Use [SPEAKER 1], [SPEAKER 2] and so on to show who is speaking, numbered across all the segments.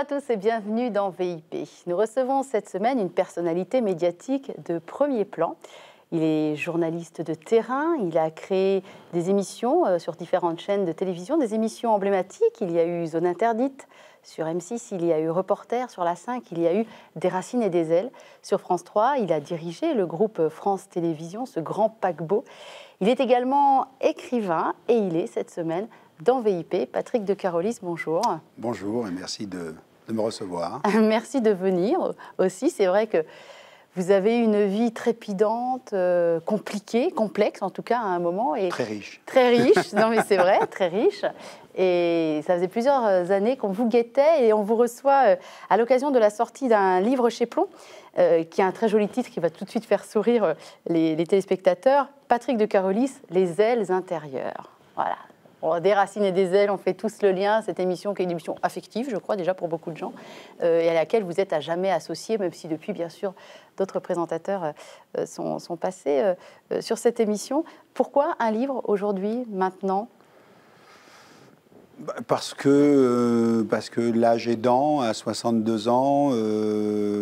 [SPEAKER 1] à tous et bienvenue dans VIP. Nous recevons cette semaine une personnalité médiatique de premier plan. Il est journaliste de terrain, il a créé des émissions euh, sur différentes chaînes de télévision, des émissions emblématiques. Il y a eu Zone Interdite sur M6, il y a eu Reporter sur la 5, il y a eu Des Racines et des Ailes. Sur France 3, il a dirigé le groupe France Télévisions, ce grand paquebot. Il est également écrivain et il est cette semaine dans VIP. Patrick de Carolis, bonjour.
[SPEAKER 2] Bonjour et merci de de me recevoir.
[SPEAKER 1] Merci de venir aussi. C'est vrai que vous avez une vie trépidante, euh, compliquée, complexe en tout cas à un moment. Et très riche. Très riche, non mais c'est vrai, très riche. Et ça faisait plusieurs années qu'on vous guettait et on vous reçoit euh, à l'occasion de la sortie d'un livre chez Plomb, euh, qui a un très joli titre qui va tout de suite faire sourire les, les téléspectateurs. Patrick de Carolis, Les ailes intérieures. Voilà, des racines et des ailes, on fait tous le lien. Cette émission qui est une émission affective, je crois, déjà pour beaucoup de gens, euh, et à laquelle vous êtes à jamais associé, même si depuis, bien sûr, d'autres présentateurs euh, sont, passés euh, sur cette émission. Pourquoi un livre aujourd'hui, maintenant
[SPEAKER 2] bah, parce que, parce que l'âge aidant, à 62 ans,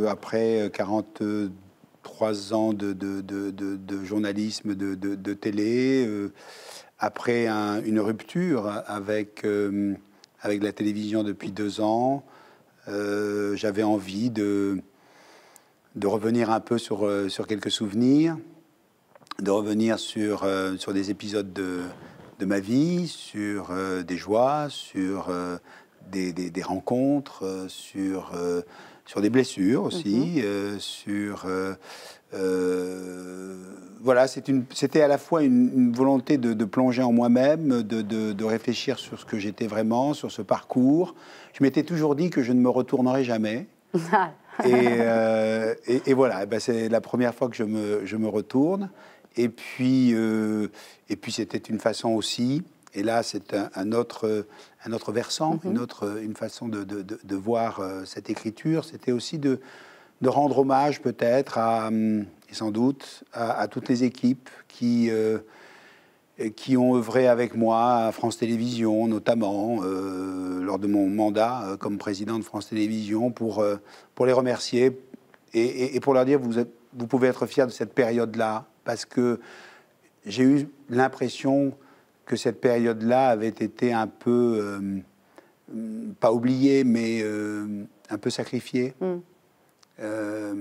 [SPEAKER 2] après 43 ans de, de, de journalisme, de, télé, après une rupture avec, euh, avec la télévision depuis deux ans, euh, j'avais envie de, de revenir un peu sur, euh, sur quelques souvenirs, de revenir sur, sur des épisodes de, de ma vie, sur des joies, sur des, rencontres, sur, sur des blessures aussi, mhm. sur euh, voilà, c'était à la fois une, volonté de, plonger en moi-même, de, réfléchir sur ce que j'étais vraiment, sur ce parcours. Je m'étais toujours dit que je ne me retournerais jamais. Euh, et, voilà, eh ben, c'est la première fois que je me, retourne. Et puis, euh, puis c'était une façon aussi, et là c'est un, autre, un autre versant, mm-hmm. une, autre, une façon de, voir cette écriture, c'était aussi de, de rendre hommage peut-être à, et sans doute, à, toutes les équipes qui, euh, qui ont œuvré avec moi à France Télévisions, notamment euh, lors de mon mandat euh, comme président de France Télévisions, pour, pour les remercier et, pour leur dire vous, vous pouvez être fier de cette période-là, parce que j'ai eu l'impression que cette période-là avait été un peu, pas oubliée, mais un peu sacrifiée. Mm. Euh,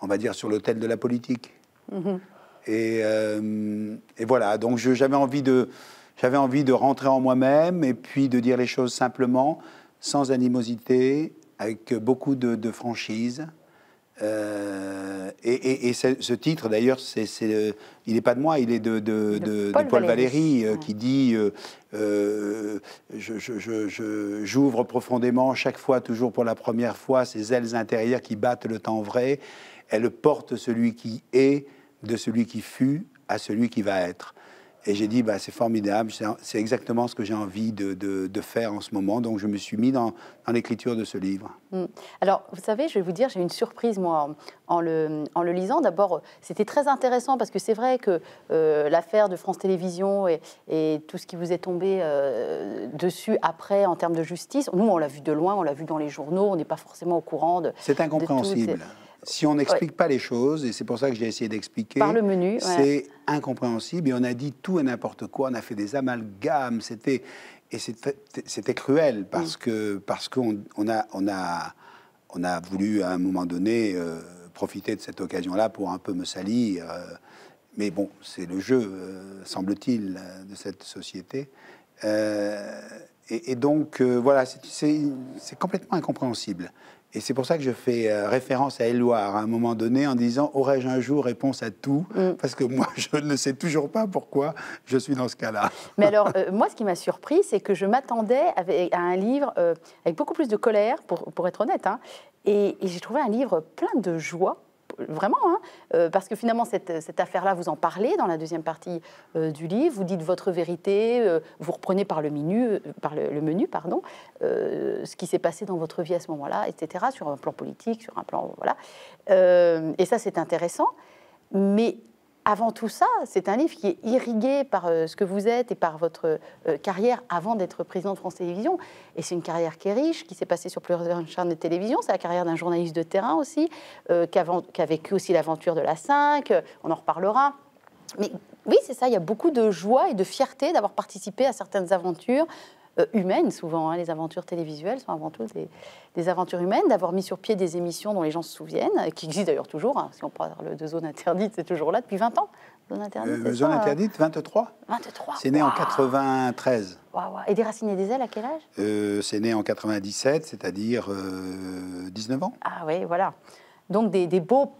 [SPEAKER 2] on va dire, sur l'autel de la politique. Mhm. Euh, et, voilà, donc j'avais envie, de, envie de rentrer en moi-même et puis de dire les choses simplement, sans animosité, avec beaucoup de franchise. Euh, et, ce titre, d'ailleurs, euh, il n'est pas de moi, il est de, Paul, Valéry, euh, qui dit j'ouvre je, profondément, chaque fois, toujours pour la première fois, ces ailes intérieures qui battent le temps vrai. Elles portent celui qui est de celui qui fut à celui qui va être. Et j'ai dit, bah, c'est formidable, c'est exactement ce que j'ai envie de, faire en ce moment. Donc je me suis mis dans, l'écriture de ce livre.
[SPEAKER 1] Mm. Alors, vous savez, je vais vous dire, j'ai eu une surprise, moi, en, le, lisant. D'abord, c'était très intéressant parce que c'est vrai que euh, l'affaire de France Télévisions et, tout ce qui vous est tombé euh, dessus après en termes de justice, nous, on l'a vu de loin, on l'a vu dans les journaux, on n'est pas forcément au courant de. C'est incompréhensible si on n'explique
[SPEAKER 2] pas les choses, et c'est pour ça que j'ai essayé d'expliquer. C'est incompréhensible et on a dit tout et n'importe quoi, on a fait des amalgames, c'était et c'était cruel parce mm. que parce qu'on on a on a on a voulu à un moment donné euh, profiter de cette occasion-là pour un peu me salir. Euh, mais bon, c'est le jeu, euh, semble-t-il, de cette société. Et, et, donc, voilà, c'est complètement incompréhensible. Et c'est pour ça que je fais euh, référence à Éloire à un moment donné en disant aurais-je un jour réponse à tout mm. Parce que moi, je ne sais toujours pas pourquoi je suis dans ce cas-là.
[SPEAKER 1] Mais alors, euh, moi, ce qui m'a surpris, c'est que je m'attendais à un livre euh, avec beaucoup plus de colère, pour, être honnête. Hein, et j'ai trouvé un livre plein de joie vraiment, hein. euh, parce que finalement, cette, affaire-là, vous en parlez dans la deuxième partie euh, du livre, vous dites votre vérité, euh, vous reprenez par le menu, par le menu pardon, ce qui s'est passé dans votre vie à ce moment-là, etc., sur un plan politique, sur un plan... Voilà. et ça, c'est intéressant, mais avant tout ça, c'est un livre qui est irrigué par euh, ce que vous êtes et par votre euh, carrière avant d'être président de France Télévisions. Et c'est une carrière qui est riche, qui s'est passée sur plusieurs chaînes de télévision. C'est la carrière d'un journaliste de terrain aussi, euh, qui, qui, a, vécu aussi l'aventure de la 5. On en reparlera. Mais oui, c'est ça, il y a beaucoup de joie et de fierté d'avoir participé à certaines aventures euh, humaines souvent. Hein. Les aventures télévisuelles sont avant tout des, aventures humaines, d'avoir mis sur pied des émissions dont les gens se souviennent, euh, qui existent d'ailleurs toujours. Hein. Si on parle de zone interdite, c'est toujours là depuis 20 ans. Zone interdite,
[SPEAKER 2] 23. Euh, 23. Hein c'est né en 93.
[SPEAKER 1] Et Déraciné des ailes, à quel âge
[SPEAKER 2] C'est né en 97, c'est-à-dire 19 ans.
[SPEAKER 1] Ah oui, voilà. Donc des, beaux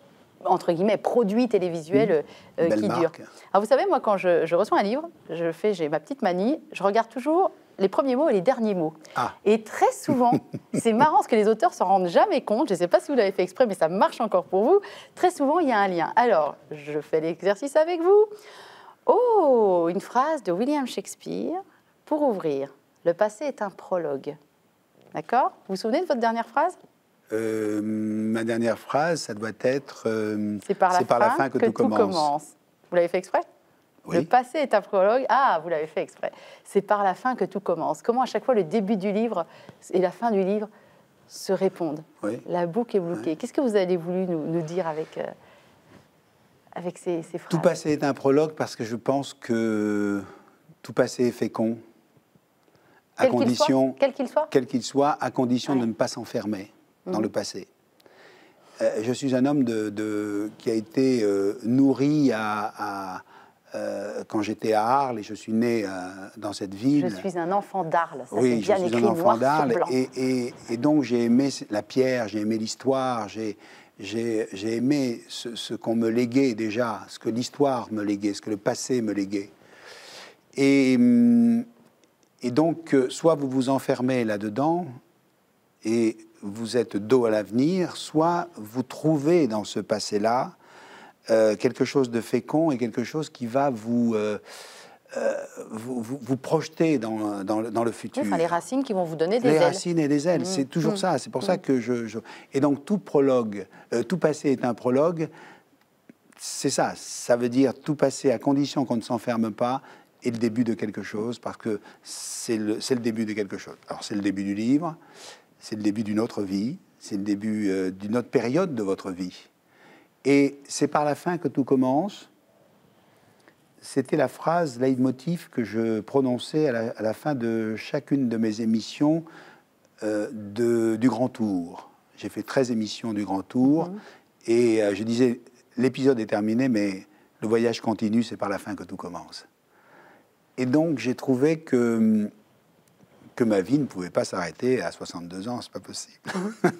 [SPEAKER 1] entre guillemets, produits télévisuels qui durent. vous savez, moi, quand je, je reçois un livre, je fais, j'ai ma petite manie, je regarde toujours les premiers mots et les derniers mots. Ah. Et très souvent, c'est marrant parce que les auteurs s'en rendent jamais compte. Je ne sais pas si vous l'avez fait exprès, mais ça marche encore pour vous. Très souvent, il y a un lien. Alors, je fais l'exercice avec vous. Oh, une phrase de William
[SPEAKER 2] Shakespeare
[SPEAKER 1] pour ouvrir. Le passé est un prologue. D'accord Vous vous souvenez de votre dernière phrase
[SPEAKER 2] euh, Ma dernière phrase, ça doit être. Euh, c'est par, la, fin, que, tout, commence. Vous l'avez fait exprès le
[SPEAKER 1] passé est un prologue, ah, vous l'avez fait exprès. C'est par la fin que tout commence. Comment à chaque fois le début du livre et la fin du livre se répondent. La boucle est bloquée. Qu'est-ce que vous avez voulu nous, dire avec, euh, avec ces, ces phrases Tout passé
[SPEAKER 2] est un prologue parce que je pense que tout passé est fécond. À condition, quel qu'il soit, quel qu'il soit, à condition de ne pas s'enfermer dans mm. le passé. Euh, je suis un homme de, qui a été euh, nourri à euh, quand j'étais à Arles et je suis né euh, dans cette ville. Je suis
[SPEAKER 1] un enfant d'Arles, ça oui, bien je suis un enfant d'Arles
[SPEAKER 2] et, donc j'ai aimé la pierre, j'ai aimé l'histoire, j'ai aimé ce, ce qu'on me léguait déjà, ce que l'histoire me léguait, ce que le passé me léguait. Et, hum, et donc, euh, soit vous vous enfermez là-dedans et vous êtes dos à l'avenir, soit vous trouvez dans ce passé-là euh, quelque chose de fécond et quelque chose qui va vous, euh, euh, vous, projeter dans, dans, le futur. les
[SPEAKER 1] racines qui vont vous donner des ailes. Les racines et
[SPEAKER 2] des ailes, mm. c'est toujours mm. ça. C'est pour mm. ça que je, Et donc tout prologue, tout passé est un prologue. C'est ça, ça veut dire tout passé à condition qu'on ne s'enferme pas est le début de quelque chose parce que c'est le, le début de quelque chose. Alors c'est le début du livre, c'est le début d'une autre vie, c'est le début d'une autre période de votre vie. Et c'est par la fin que tout commence. C'était la phrase leitmotiv que je prononçais à la, fin de chacune de mes émissions euh, de, du Grand Tour. J'ai fait 13 émissions du Grand Tour mhm. et euh, je disais l'épisode est terminé, mais le voyage continue, c'est par la fin que tout commence. Et donc j'ai trouvé que hum, que ma vie ne pouvait pas s'arrêter à 62 ans, c'est pas possible.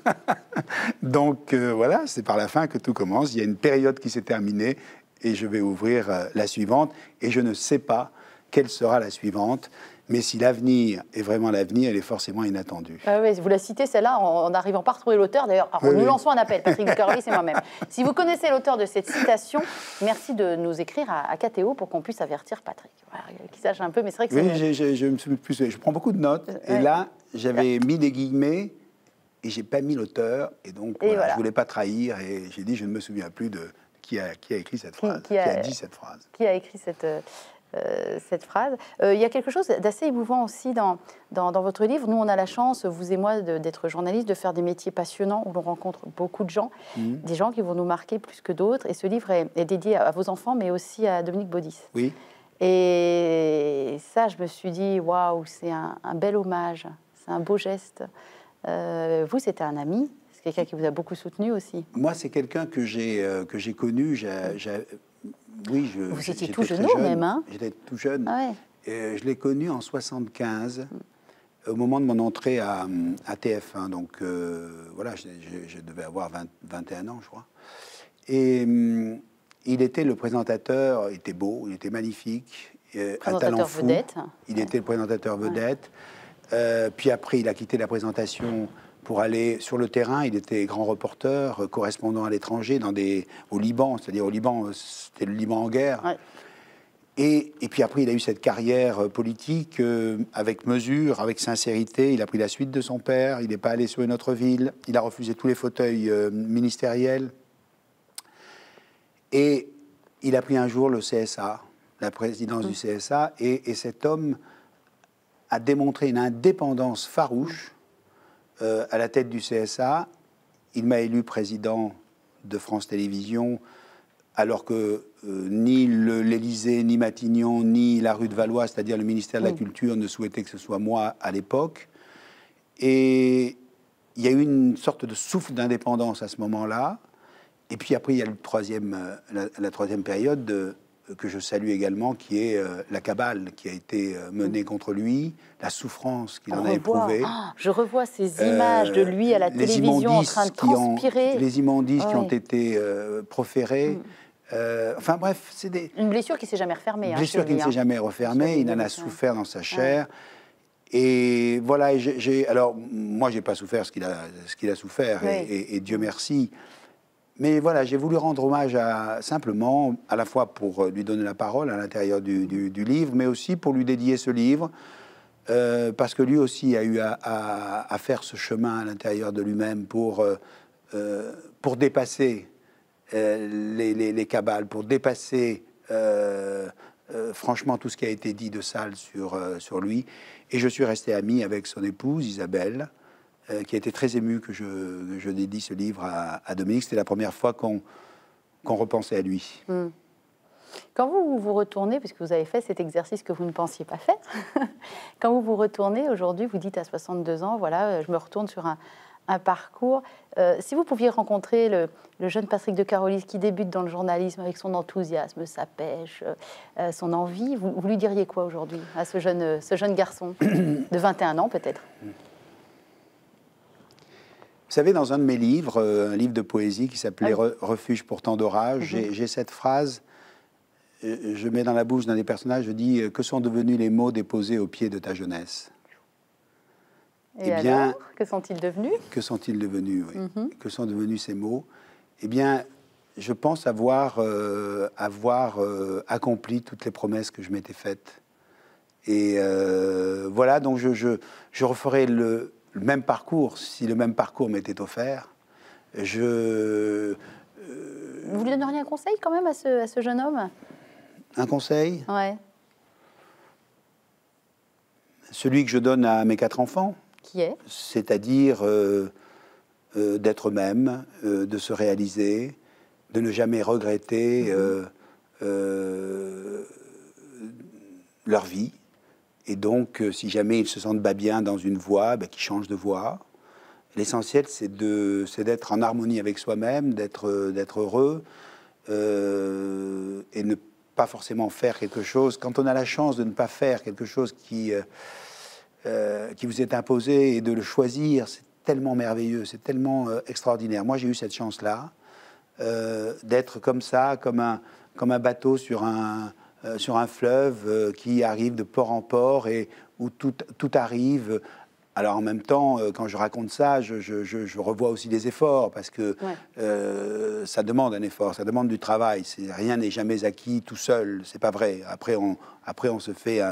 [SPEAKER 2] Ah Donc euh, voilà, c'est par la fin que tout commence. Il y a une période qui s'est terminée et je vais ouvrir euh, la suivante et je ne sais pas quelle sera la suivante. Mais si l'avenir est vraiment l'avenir, elle est forcément inattendue.
[SPEAKER 1] Ah vous la citez celle-là en n'arrivant pas à retrouver l'auteur. D'ailleurs, nous lançons un appel, Patrick Curly c'est moi-même. Si vous connaissez l'auteur de cette citation, merci de nous écrire à, à KTO pour qu'on puisse avertir Patrick. Voilà, Qu'il sache un peu, mais c'est vrai que je,
[SPEAKER 2] me souviens plus, je prends beaucoup de notes. Euh, et là, j'avais mis des guillemets et j'ai pas mis l'auteur. Et donc, je ne voulais pas trahir et j'ai dit je ne me souviens plus de qui a, qui a écrit cette phrase, qui, a, qui, a, dit cette phrase.
[SPEAKER 1] Qui a écrit cette, euh,
[SPEAKER 2] euh, cette
[SPEAKER 1] phrase. Euh, il y a quelque chose d'assez émouvant aussi dans, dans, votre livre. Nous, on a la chance, vous et moi, d'être journalistes, de faire des métiers passionnants où l'on rencontre beaucoup de gens, mhm. des gens qui vont nous marquer plus que d'autres. Et ce livre est, dédié à, vos enfants, mais aussi à Dominique Baudis. Oui. Et ça, je me suis dit, waouh, c'est un, bel hommage, c'est un beau geste. Euh, vous, c'était un ami, c'est quelqu'un qui vous a beaucoup soutenu aussi.
[SPEAKER 2] Moi, c'est quelqu'un que j'ai que j'ai connu. Oui, je. Vous étiez tout jeune, même, hein J'étais tout jeune. Ah euh, je l'ai connu en 75, euh, au moment de mon entrée à, TF1. Donc euh, voilà, je, devais avoir 21 ans, je crois. Et hum, il était le présentateur, il était beau, il était magnifique, talent fou. Vedette. Il était le présentateur vedette. puis après, il a quitté la présentation pour aller sur le terrain. Il était grand reporter, euh, correspondant à l'étranger, dans des, au Liban, c'est-à-dire au Liban, euh, c'était le Liban en guerre. Et, puis après, il a eu cette carrière euh, politique avec mesure, avec sincérité. Il a pris la suite de son père. Il n'est pas allé sur une autre ville. Il a refusé tous les fauteuils ministériels. Et il a pris un jour le CSA, la présidence mmh. du CSA. et, cet homme a démontré une indépendance farouche euh, à la tête du CSA. Il m'a élu président de France Télévisions, alors que euh, ni l'Élysée, ni Matignon, ni la rue de Valois, c'est-à-dire le ministère de la mm. Culture, ne souhaitaient que ce soit moi à l'époque. Et il y a eu une sorte de souffle d'indépendance à ce moment-là. Et puis après, il y a le euh, la, la, troisième période de que je salue également, qui est euh, la cabale qui a été euh, menée mm. contre lui, la souffrance qu'il en a éprouvée. Ah,
[SPEAKER 1] je revois ces euh, images de lui à la télévision en train de transpirer. les immondices qui ont
[SPEAKER 2] été proférées. Mm. enfin bref, c'est des...
[SPEAKER 1] Une blessure qui ne s'est jamais refermée. Hein, Une blessure qui ne s'est jamais
[SPEAKER 2] refermée, il en a souffert dans sa chair. Et voilà, j'ai, alors moi, j'ai pas souffert ce qu'il a, a souffert, et, Dieu merci. Mais voilà, j'ai voulu rendre hommage à, simplement, à la fois pour euh, lui donner la parole à l'intérieur du, livre, mais aussi pour lui dédier ce livre, euh, parce que lui aussi a eu à, faire ce chemin à l'intérieur de lui-même pour, euh, pour dépasser les, les, cabales, pour dépasser franchement tout ce qui a été dit de sale sur, sur lui. Et je suis resté ami avec son épouse, Isabelle. Euh, qui a été très ému que je, dédie ce livre à, Dominique. C'était la première fois qu'on repensait à lui.
[SPEAKER 1] Hmm. Quand vous vous retournez, puisque vous avez fait cet exercice que vous ne pensiez pas faire, quand vous vous retournez aujourd'hui, vous dites à 62 ans, voilà, euh, je me retourne sur un, parcours. Euh, si vous pouviez rencontrer le, jeune Patrick de Carolis qui débute dans le journalisme avec son enthousiasme, sa pêche, son envie, vous, vous, lui diriez quoi aujourd'hui à ce jeune, ce jeune garçon de 21 ans peut-être
[SPEAKER 2] vous savez, dans un de mes livres, euh, un livre de poésie qui s'appelait ah Refuge pour tant d'orages, mhm. j'ai cette phrase, euh, je mets dans la bouche d'un des personnages, je dis euh, Que sont devenus les mots déposés au pied de ta jeunesse
[SPEAKER 1] Et eh bien. que sont-ils devenus
[SPEAKER 2] Que sont-ils devenus, oui. Mhm. Que sont devenus ces mots Eh bien, je pense avoir, avoir accompli toutes les promesses que je m'étais faites. Et voilà, donc je, je, je referai le, le même parcours, si le même parcours m'était offert, je... Euh,
[SPEAKER 1] Vous lui donneriez un conseil quand même à ce, jeune homme
[SPEAKER 2] Un conseil Ouais. Celui que je donne à mes quatre enfants. Qui est C'est-à-dire euh, euh, d'être eux-mêmes, de se réaliser, de ne jamais regretter mhm. leur vie, et donc, euh, si jamais ils se sentent pas bien dans une voie, ben, bah, qu'ils changent de voie. L'essentiel, c'est d'être en harmonie avec soi-même, d'être euh, heureux euh, et ne pas forcément faire quelque chose. Quand on a la chance de ne pas faire quelque chose qui, qui vous est imposé et de le choisir, c'est tellement merveilleux, c'est tellement extraordinaire. Moi, j'ai eu cette chance-là d'être comme ça, comme un, comme un bateau sur un, euh, sur un fleuve euh, qui arrive de port en port et où tout, arrive. Alors en même temps, euh, quand je raconte ça, je, revois aussi des efforts parce que ça demande un effort, ça demande du travail. Rien n'est jamais acquis tout seul, c'est pas vrai. Après, on, après on se fait,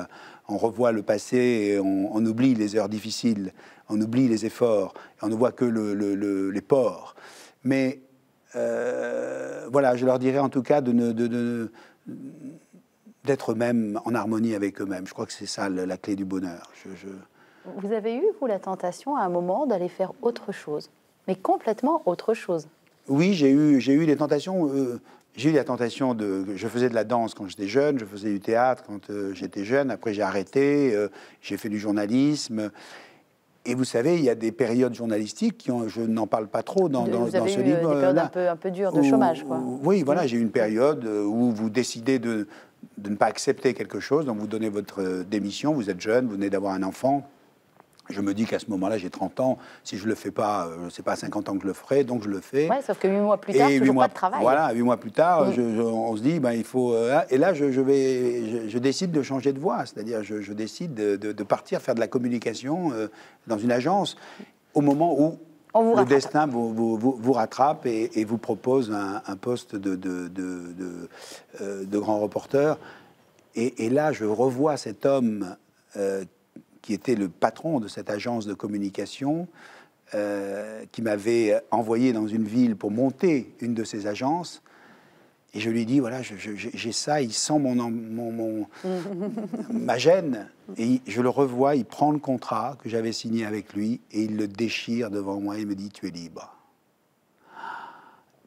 [SPEAKER 2] on revoit le passé et on, oublie les heures difficiles, on oublie les efforts, on ne voit que les ports. Mais voilà, je leur dirais en tout cas de ne, de, d'être même en harmonie avec eux-mêmes. Je crois que c'est ça la, clé du bonheur.
[SPEAKER 1] Vous avez eu, vous, la tentation à un moment d'aller faire autre chose, mais complètement autre chose.
[SPEAKER 2] Oui, j'ai eu, j'ai eu des tentations. Euh, j'ai eu la tentation de. Je faisais de la danse quand j'étais jeune, je faisais du théâtre quand euh, j'étais jeune, après j'ai arrêté, euh, j'ai fait du journalisme. Et vous savez, il y a des périodes journalistiques qui ont, je n'en parle pas trop dans, ce livre. Des périodes un peu, un
[SPEAKER 1] peu dures de chômage, quoi. oui, voilà, mm.
[SPEAKER 2] j'ai eu une période où vous décidez de, de ne pas accepter quelque chose. Donc vous donnez votre euh, démission, vous êtes jeune, vous venez d'avoir un enfant. Je me dis qu'à ce moment-là, j'ai 30 ans. Si je ne le fais pas, euh, je ne sais pas, à 50 ans que je le ferai, donc je le fais.
[SPEAKER 1] Oui, sauf que 8 mois plus tard, et pas de travail. Voilà,
[SPEAKER 2] 8 mois plus tard, on se dit, ben, il faut. Euh, ah, et là, je, vais, je, décide de changer de voie. C'est-à-dire, je, décide de, partir faire de la communication dans une agence au moment où le destin vous, vous, rattrape et, vous propose un, poste de, de, de, de, euh, grand reporter. Et, là, je revois cet homme euh, qui était le patron de cette agence de communication, euh, qui m'avait envoyé dans une ville pour monter une de ces agences. Et je lui dis, voilà, j'ai ça, il sent mon, mon, ma gêne. Et je le revois, il prend le contrat que j'avais signé avec lui et il le déchire devant moi et me dit, tu es libre.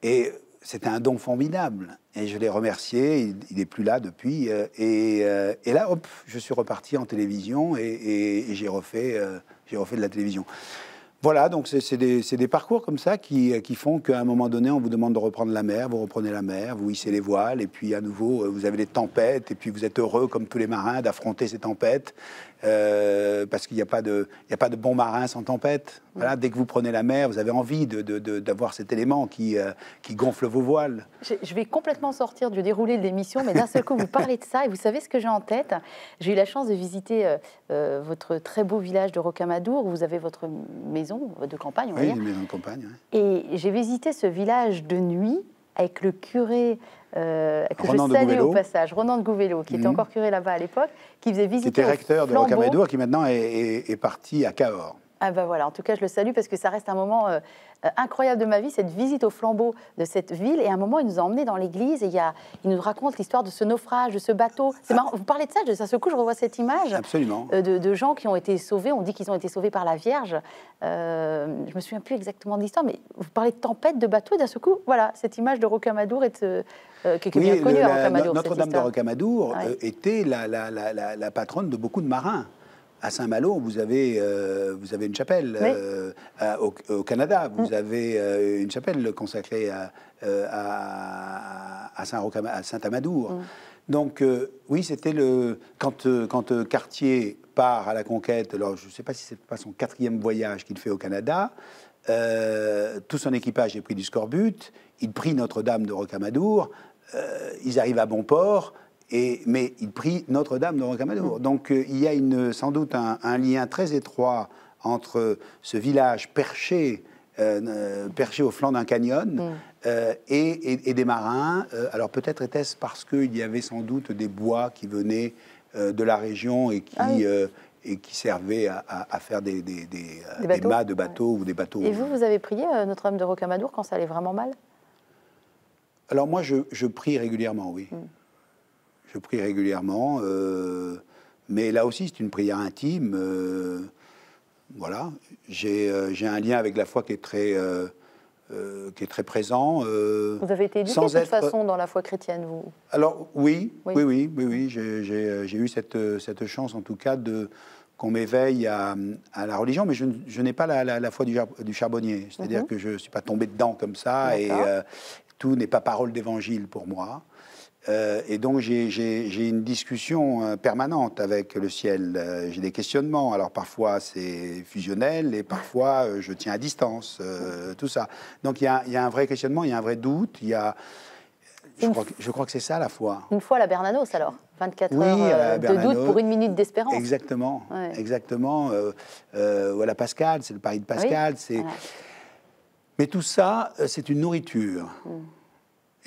[SPEAKER 2] Et c'était un don formidable. Et je l'ai remercié, il n'est plus là depuis. Euh, et, euh, et, là, hop, je suis reparti en télévision et, et j'ai refait, euh, j'ai refait de la télévision. Voilà, donc c'est des, parcours comme ça qui, euh, qui font qu'à un moment donné, on vous demande de reprendre la mer, vous reprenez la mer, vous hissez les voiles, et puis à nouveau, euh, vous avez des tempêtes, et puis vous êtes heureux, comme tous les marins, d'affronter ces tempêtes, euh, parce qu'il n'y a, pas de, a pas de bon marin sans tempête. Voilà, dès que vous prenez la mer, vous avez envie de, de, d'avoir cet élément qui, euh, qui gonfle vos voiles.
[SPEAKER 1] Je, vais complètement sortir du déroulé de l'émission, mais d'un seul coup, vous parlez de ça et vous savez ce que j'ai en tête. J'ai eu la chance de visiter euh, votre très beau village de Rocamadour, où vous avez votre maison de campagne, on va oui, Une
[SPEAKER 2] maison de campagne.
[SPEAKER 1] Et j'ai visité ce village de nuit avec le curé euh, que je salue au passage, Ronan de Gouvello, qui était mhm. encore curé là-bas à l'époque, qui faisait visiter. Qui était recteur de Rocamadour,
[SPEAKER 2] qui maintenant est, parti à Cahors.
[SPEAKER 1] Ah ben voilà, en tout cas, je le salue parce que ça reste un moment euh, euh, incroyable de ma vie, cette visite au flambeau de cette ville. Et à un moment, il nous a emmenés dans l'église et il, y nous raconte l'histoire de ce naufrage, de ce bateau. C'est marrant, vous parlez de ça, ça se coup, je revois cette image. Absolument. Euh, de, gens qui ont été sauvés, on dit qu'ils ont été sauvés par la Vierge. Euh, je me souviens plus exactement de l'histoire, mais vous parlez de tempête, de bateau, et d'un seul coup, voilà, cette image de Rocamadour est, euh, quelque bien connue à hein, Notre-Dame de
[SPEAKER 2] Rocamadour était la patronne de beaucoup de marins à Saint-Malo, vous avez, euh, vous avez une chapelle euh, au, Canada, vous mm. avez euh, une chapelle consacrée à, à, à Saint-Amadour. Mm. Donc oui, c'était le quand, quand Cartier part à la conquête. Alors je ne sais pas si c'est pas son quatrième voyage qu'il fait au Canada. tout son équipage est pris du scorbut. Il prie Notre-Dame de Rocamadour. ils arrivent à bon port mais il prie Notre-Dame de Rocamadour. Mm. Donc euh, il y a sans doute un, lien très étroit entre ce village perché, euh, euh, perché au flanc d'un canyon mm. et, des marins. alors peut-être était-ce parce qu'il y avait sans doute des bois qui venaient de la région et qui... Ah servaient qui à, faire des, mâts de bateaux ou des bateaux. Et vous,
[SPEAKER 1] vous avez prié Notre-Dame de Rocamadour quand ça allait vraiment mal
[SPEAKER 2] Alors moi, je, prie régulièrement, oui. Mm. Je prie régulièrement, euh, mais là aussi c'est une prière intime. Euh, voilà, euh, j'ai un lien avec la foi qui est très, qui est très présent. vous avez été éduqué de toute façon
[SPEAKER 1] dans la foi chrétienne,
[SPEAKER 2] vous Alors oui, oui, oui, oui, oui, j'ai eu cette, cette chance en tout cas de qu'on m'éveille à, la religion, mais je, n'ai pas la, la, foi du, charbonnier. C'est-à-dire mhm. que je ne suis pas tombé dedans comme ça et tout n'est pas parole d'évangile pour moi. Euh, et donc j'ai une discussion euh, permanente avec le ciel. Euh, j'ai des questionnements. Alors parfois c'est fusionnel et parfois je tiens à distance, tout ça. Donc il y, a un vrai questionnement, il y a un vrai doute, il y a... Je crois, que, c'est ça la foi.
[SPEAKER 1] Une fois la Bernanos alors 24 heures de doute pour une minute d'espérance.
[SPEAKER 2] Exactement, exactement. ou Pascal, c'est le pari de ah Pascal. Mais tout ça, c'est une nourriture. Mm.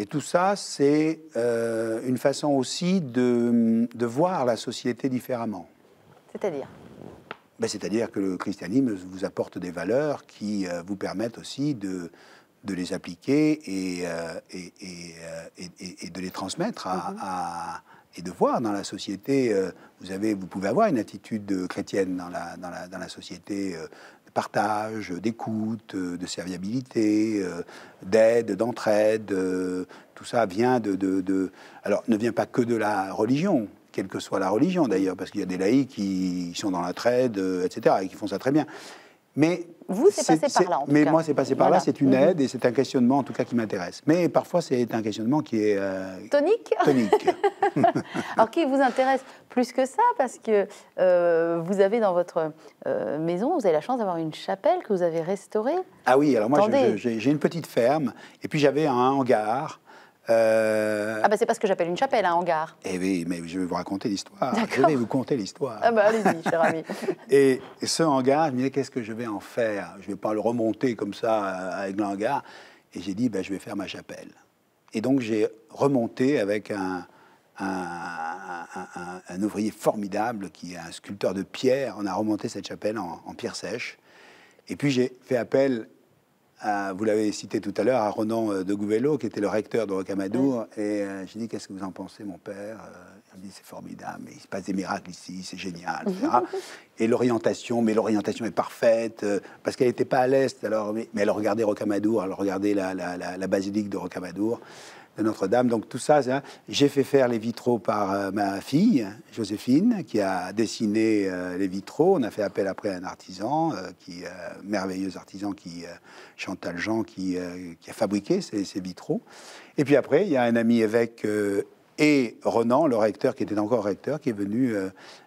[SPEAKER 2] Et tout ça, c'est euh, une façon aussi de, voir la société différemment. C'est-à-dire ben, C'est-à-dire que le christianisme vous apporte des valeurs qui euh, vous permettent aussi de, de les appliquer et, euh, et, de les transmettre mhm. et de voir dans la société. vous, avez, vous pouvez avoir une attitude chrétienne dans la, dans la, dans la société partage, d'écoute, euh, de serviabilité, euh, d'aide, d'entraide. Euh, tout ça vient de, de, Alors, ne vient pas que de la religion, quelle que soit la religion d'ailleurs, parce qu'il y a des laïcs qui sont dans la trade, etc., et qui font ça très bien. Mais vous, c'est passé par là, en tout Mais moi, c'est passé par là, c'est une mhm. aide et c'est un questionnement, en tout cas, qui m'intéresse. Mais parfois, c'est un questionnement qui est... Euh,
[SPEAKER 1] tonique Tonique. Alors, qui vous intéresse plus que ça, parce que euh, vous avez dans votre euh, maison, vous avez la chance d'avoir une chapelle que vous avez restaurée.
[SPEAKER 2] Ah oui, alors moi, j'ai une petite ferme, et puis j'avais un hangar euh, ah
[SPEAKER 1] ben c'est pas ce que j'appelle une chapelle, un hangar.
[SPEAKER 2] Eh oui, mais je vais vous raconter l'histoire. Je vais vous conter l'histoire. Ah
[SPEAKER 1] bah allez-y, cher
[SPEAKER 2] ami. et, ce hangar, je me disais, qu'est-ce que je vais en faire Je vais pas le remonter comme ça euh, avec le hangar. Et j'ai dit, ben je vais faire ma chapelle. Et donc j'ai remonté avec un, un, un, ouvrier formidable qui est un sculpteur de pierre. On a remonté cette chapelle en, en pierre sèche. Et puis j'ai fait appel vous l'avez cité tout à l'heure, à Ronan euh, de Gouvello, qui était le recteur de Rocamadour. Et euh, j'ai dit, qu'est-ce que vous en pensez, mon père euh, Il dit, c'est formidable, mais il se passe des miracles ici, c'est génial, etc. et l'orientation, mais l'orientation est parfaite, parce qu'elle n'était pas à l'Est, alors, mais, elle regardait Rocamadour, elle regardait la, la, la, la basilique de Rocamadour de Notre-Dame. Donc tout ça, j'ai fait faire les vitraux par euh, ma fille, Joséphine, qui a dessiné euh, les vitraux. On a fait appel après à un artisan, un euh, qui, merveilleux artisan, qui, Chantal Jean, qui, a fabriqué ces, vitraux. Et puis après, il y a un ami évêque et Renan, le recteur, qui était encore recteur, qui est venu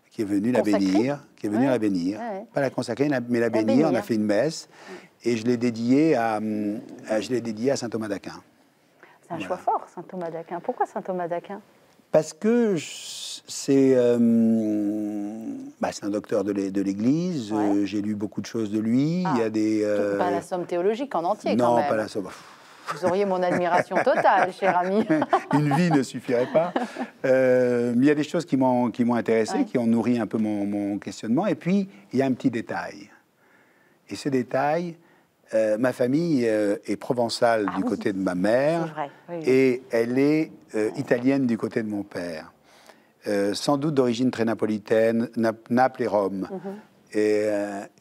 [SPEAKER 2] qui est venu la bénir, qui est venu la bénir, pas la consacrer, mais la, bénir. On a fait une messe et je l'ai dédié hum, à, je l'ai dédié à saint Thomas d'Aquin.
[SPEAKER 1] C'est un choix fort, saint Thomas d'Aquin. Pourquoi saint Thomas d'Aquin
[SPEAKER 2] Parce que c'est euh, bah, un docteur de l'Église. Euh, j'ai lu beaucoup de choses de lui. Il y a ah. des euh, pas la
[SPEAKER 1] somme théologique en entier. quand même. pas la somme. Vous auriez mon admiration totale, cher ami.
[SPEAKER 2] Une vie ne suffirait pas. mais euh, il y a des choses qui m'ont intéressé, qui ont nourri un peu mon, mon questionnement. Et puis, il y a un petit détail. Et ce détail, euh, ma famille euh, est provençale du ah côté de ma mère et elle est euh, italienne du côté de mon père. sans doute d'origine très napolitaine, Naples et Rome. Mhm.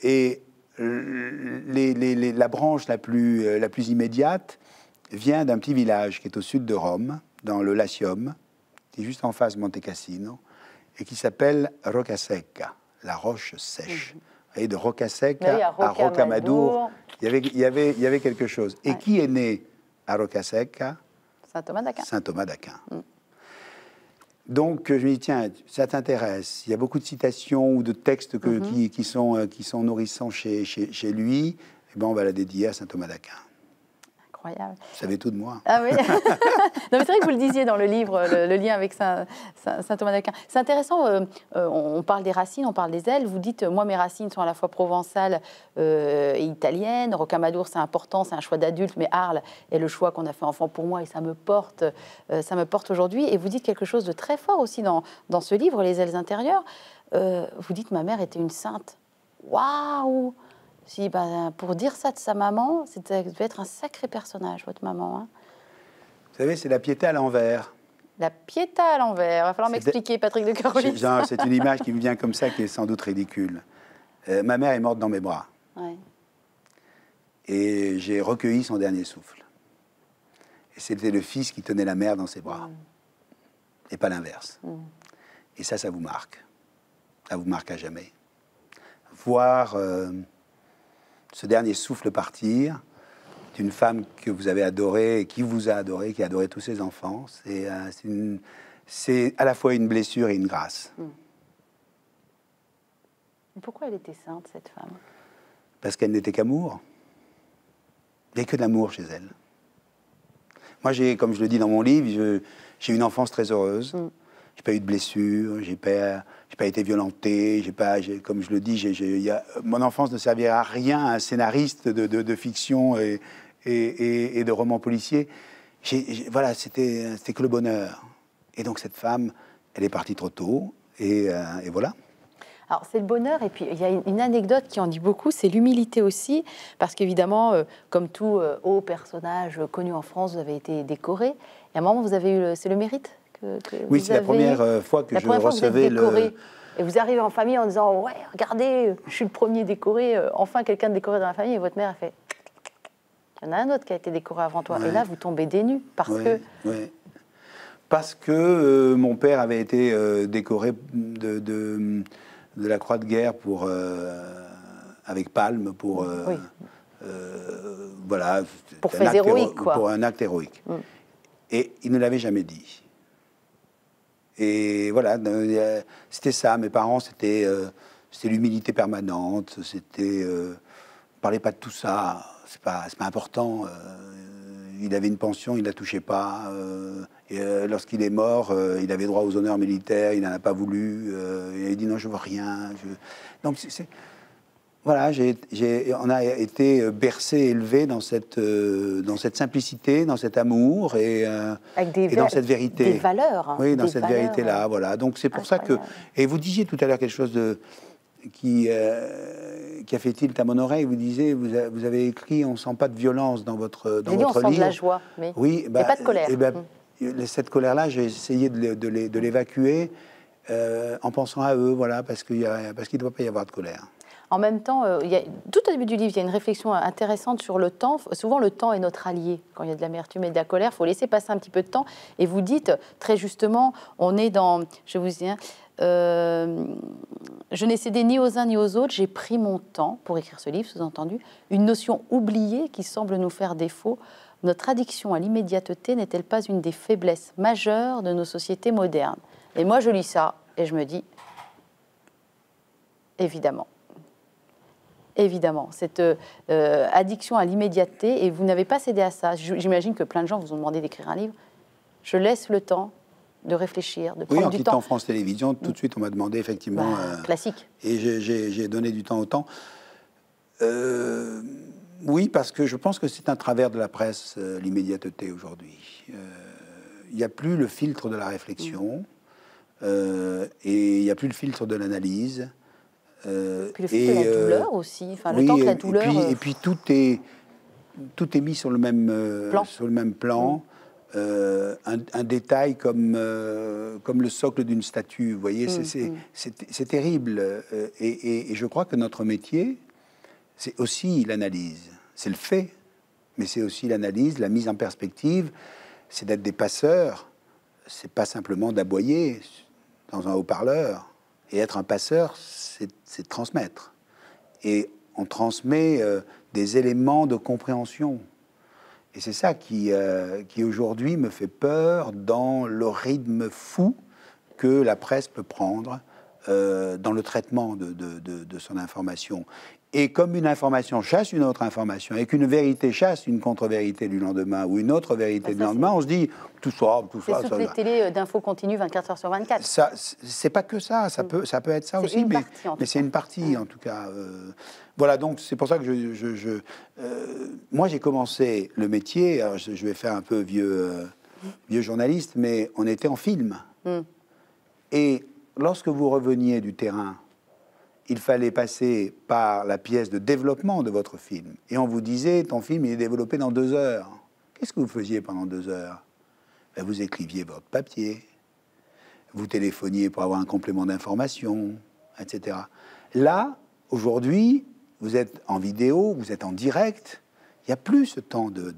[SPEAKER 2] Et, la branche la plus, la plus immédiate vient d'un petit village qui est au sud de Rome, dans le Latium, qui est juste en face de Monte Cassino, et qui s'appelle Rocca la roche sèche. Mhm et de Rocassec à, Rocamadour. Il y, avait, il, y avait, il y avait quelque chose. Et qui est né à Rocasecca Saint Thomas d'Aquin. Saint Thomas d'Aquin. Mm. Donc je me dis, tiens, ça t'intéresse. Il y a beaucoup de citations ou de textes que, mm-hmm. qui, sont, euh, qui sont nourrissants chez, chez, lui. Et eh ben, on va la dédier à Saint Thomas d'Aquin incroyable. Vous savez tout de moi. Ah
[SPEAKER 1] oui Non, mais c'est vrai que vous le disiez dans le livre, le, lien avec Saint, Thomas d'Aquin. C'est intéressant, euh, euh, on parle des racines, on parle des ailes. Vous dites, euh, moi, mes racines sont à la fois provençales et italiennes. Rocamadour, c'est important, c'est un choix d'adulte, mais Arles est le choix qu'on a fait enfant pour moi et ça me porte, ça me porte aujourd'hui. Et vous dites quelque chose de très fort aussi dans, dans ce livre, Les ailes intérieures. vous dites, ma mère était une sainte. Waouh si, ben, pour dire ça de sa maman, c'était devait être un sacré personnage, votre maman. Hein.
[SPEAKER 2] Vous savez, c'est la piété à l'envers.
[SPEAKER 1] La piété à l'envers. Il Va falloir m'expliquer, Patrick de Carolis. C'est une image qui
[SPEAKER 2] me vient comme ça, qui est sans doute ridicule. Euh, ma mère est morte dans mes bras. Et j'ai recueilli son dernier souffle. Et c'était le fils qui tenait la mère dans ses bras. Mm. Et pas l'inverse. Mm. Et ça, ça vous marque. Ça vous marque à jamais. Voir. Euh, ce dernier souffle partir d'une femme que vous avez adorée, qui vous a adoré, qui a adoré tous ses enfants. Euh, c'est à la fois une blessure et une grâce.
[SPEAKER 1] Hmm. Pourquoi elle était sainte,
[SPEAKER 2] cette femme Parce qu'elle n'était qu'amour. Il n'y que d'amour l'amour chez elle. Moi, j'ai, comme je le dis dans mon livre, j'ai une enfance très heureuse. Hmm. J'ai pas eu de blessure, j'ai pas, pas été violenté, j'ai pas, comme je le dis, mon enfance ne servira à rien à un scénariste de, fiction et, de romans policiers. voilà, c'était que le bonheur. Et donc cette femme, elle est partie trop tôt, et, euh, voilà.
[SPEAKER 1] Alors c'est le bonheur, et puis il y a une anecdote qui en dit beaucoup, c'est l'humilité aussi, parce qu'évidemment, euh, comme tout euh, haut personnage connu en France, vous avez été décoré, et à un moment, vous avez eu, c'est le mérite oui, c'est la euh, première fois que je recevais que le. Et vous arrivez en famille en disant Ouais, regardez, je suis le premier décoré, euh, enfin quelqu'un de décoré dans la famille, et votre mère a fait Il y en a un autre qui a été décoré avant toi. Et là, vous tombez des nues parce que.
[SPEAKER 2] Parce que euh, mon père avait été décoré de, de, la Croix de Guerre pour, avec Palme pour. voilà, pour un acte héroïque, mm. Et il ne l'avait jamais dit. Et voilà, euh, c'était ça. Mes parents, euh, c'était l'humilité permanente. C'était. Euh, on parlait pas de tout ça. C'est pas, pas important. Euh, il avait une pension, il la touchait pas. Lorsqu'il est mort, il avait droit aux honneurs militaires. Il n'en a pas voulu. il a dit non, je veux rien. Donc c'est voilà, on a été bercé, élevé dans cette, euh, simplicité, dans cet amour et, euh, dans cette vérité. Des valeurs. Hein, oui, dans cette vérité-là, hein. voilà. Donc c'est pour ça que. Et vous disiez tout à l'heure quelque chose de qui, euh, qui a fait tilt à mon oreille. Vous disiez, vous, avez écrit, on sent pas de violence dans votre dans votre livre. On sent de la joie,
[SPEAKER 1] mais oui, bah, pas de colère. Eh ben,
[SPEAKER 2] mm. Cette colère-là, j'ai essayé de l'évacuer. en pensant à eux, voilà, parce qu'il ne doit pas y avoir de colère.
[SPEAKER 1] En même temps, euh, tout au début du livre, il y a une réflexion intéressante sur le temps. Souvent, le temps est notre allié. Quand il y a de l'amertume et de la colère, il faut laisser passer un petit peu de temps. Et vous dites, très justement, on est dans, je vous dis, hein, euh, je n'ai cédé ni aux uns ni aux autres, j'ai pris mon temps pour écrire ce livre, sous-entendu, une notion oubliée qui semble nous faire défaut. Notre addiction à l'immédiateté n'est-elle pas une des faiblesses majeures de nos sociétés modernes Et moi, je lis ça et je me dis, évidemment évidemment, cette euh, addiction à l'immédiateté, et vous n'avez pas cédé à ça. J'imagine que plein de gens vous ont demandé d'écrire un livre. Je laisse le temps de réfléchir, de prendre oui, en quittant
[SPEAKER 2] France Télévisions, tout de mm. suite, on m'a demandé effectivement. Bah, euh, classique. Et j'ai donné du temps au temps. Euh, oui, parce que je pense que c'est un travers de la presse, l'immédiateté aujourd'hui. Il n'y a plus le filtre de la réflexion, mm. et il n'y a plus le filtre de l'analyse. Euh, et, la euh, douleur aussi, Et puis, tout, est, tout est mis sur le même euh, plan. Sur le même plan. Mm. Un, détail comme, comme le socle d'une statue, vous voyez, c'est mm, mm. terrible. Et, et, et je crois que notre métier, c'est aussi l'analyse, c'est le fait, mais c'est aussi l'analyse, la mise en perspective, c'est d'être des passeurs, c'est pas simplement d'aboyer dans un haut-parleur. Et être un passeur, c'est de transmettre. Et on transmet euh, des éléments de compréhension. Et c'est ça qui, euh, qui aujourd'hui me fait peur dans le rythme fou que la presse peut prendre euh, dans le traitement de, de son information. Et comme une information chasse une autre information, et qu'une vérité chasse une contre-vérité du lendemain, ou une autre vérité du lendemain, on se dit tout soir, tout ça. C'est sur les
[SPEAKER 1] télés euh, d'info continue 24 heures sur 24. Ça,
[SPEAKER 2] c'est pas que ça, ça, mm. peut, ça peut être ça aussi, mais, mais c'est une partie en tout cas. Euh. voilà, donc c'est pour ça que je. Euh, moi j'ai commencé le métier, je, vais faire un peu vieux, vieux journaliste, mais on était en film. Mm. Et lorsque vous reveniez du terrain, il fallait passer par la pièce de développement de votre film. Et on vous disait, ton film, est développé dans deux heures. Qu'est-ce que vous faisiez pendant deux heures ben, Vous écriviez votre papier, vous téléphoniez pour avoir un complément d'information, etc. Là, aujourd'hui, vous êtes en vidéo, vous êtes en direct, il n'y a plus ce temps de...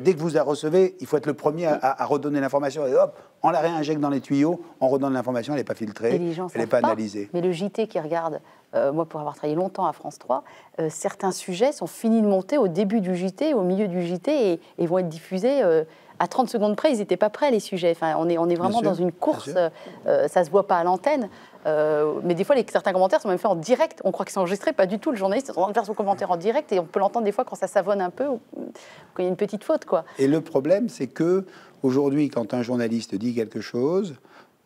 [SPEAKER 2] Dès que vous la recevez, il faut être le premier à, à redonner l'information et hop, on la réinjecte dans les tuyaux, on redonne l'information, elle n'est pas filtrée, elle n'est pas, analysée. Mais
[SPEAKER 1] le JT qui regarde, euh, moi pour avoir travaillé longtemps à France 3, euh, certains sujets sont finis de monter au début du JT, au milieu du JT et, vont être diffusés. Euh, à 30 secondes près, ils n'étaient pas prêts, les sujets. Enfin, on, est, on est vraiment dans une course, ça ne se voit pas à l'antenne. Euh, mais des fois, les, certains commentaires sont même faits en direct. On croit qu'ils sont enregistrés, pas du tout. Le journaliste est en train de faire son commentaire en direct et on peut l'entendre des fois quand ça savonne un peu ou,
[SPEAKER 2] quand il y a une petite faute. Quoi. Et le problème, c'est que aujourd'hui, quand un journaliste dit quelque chose,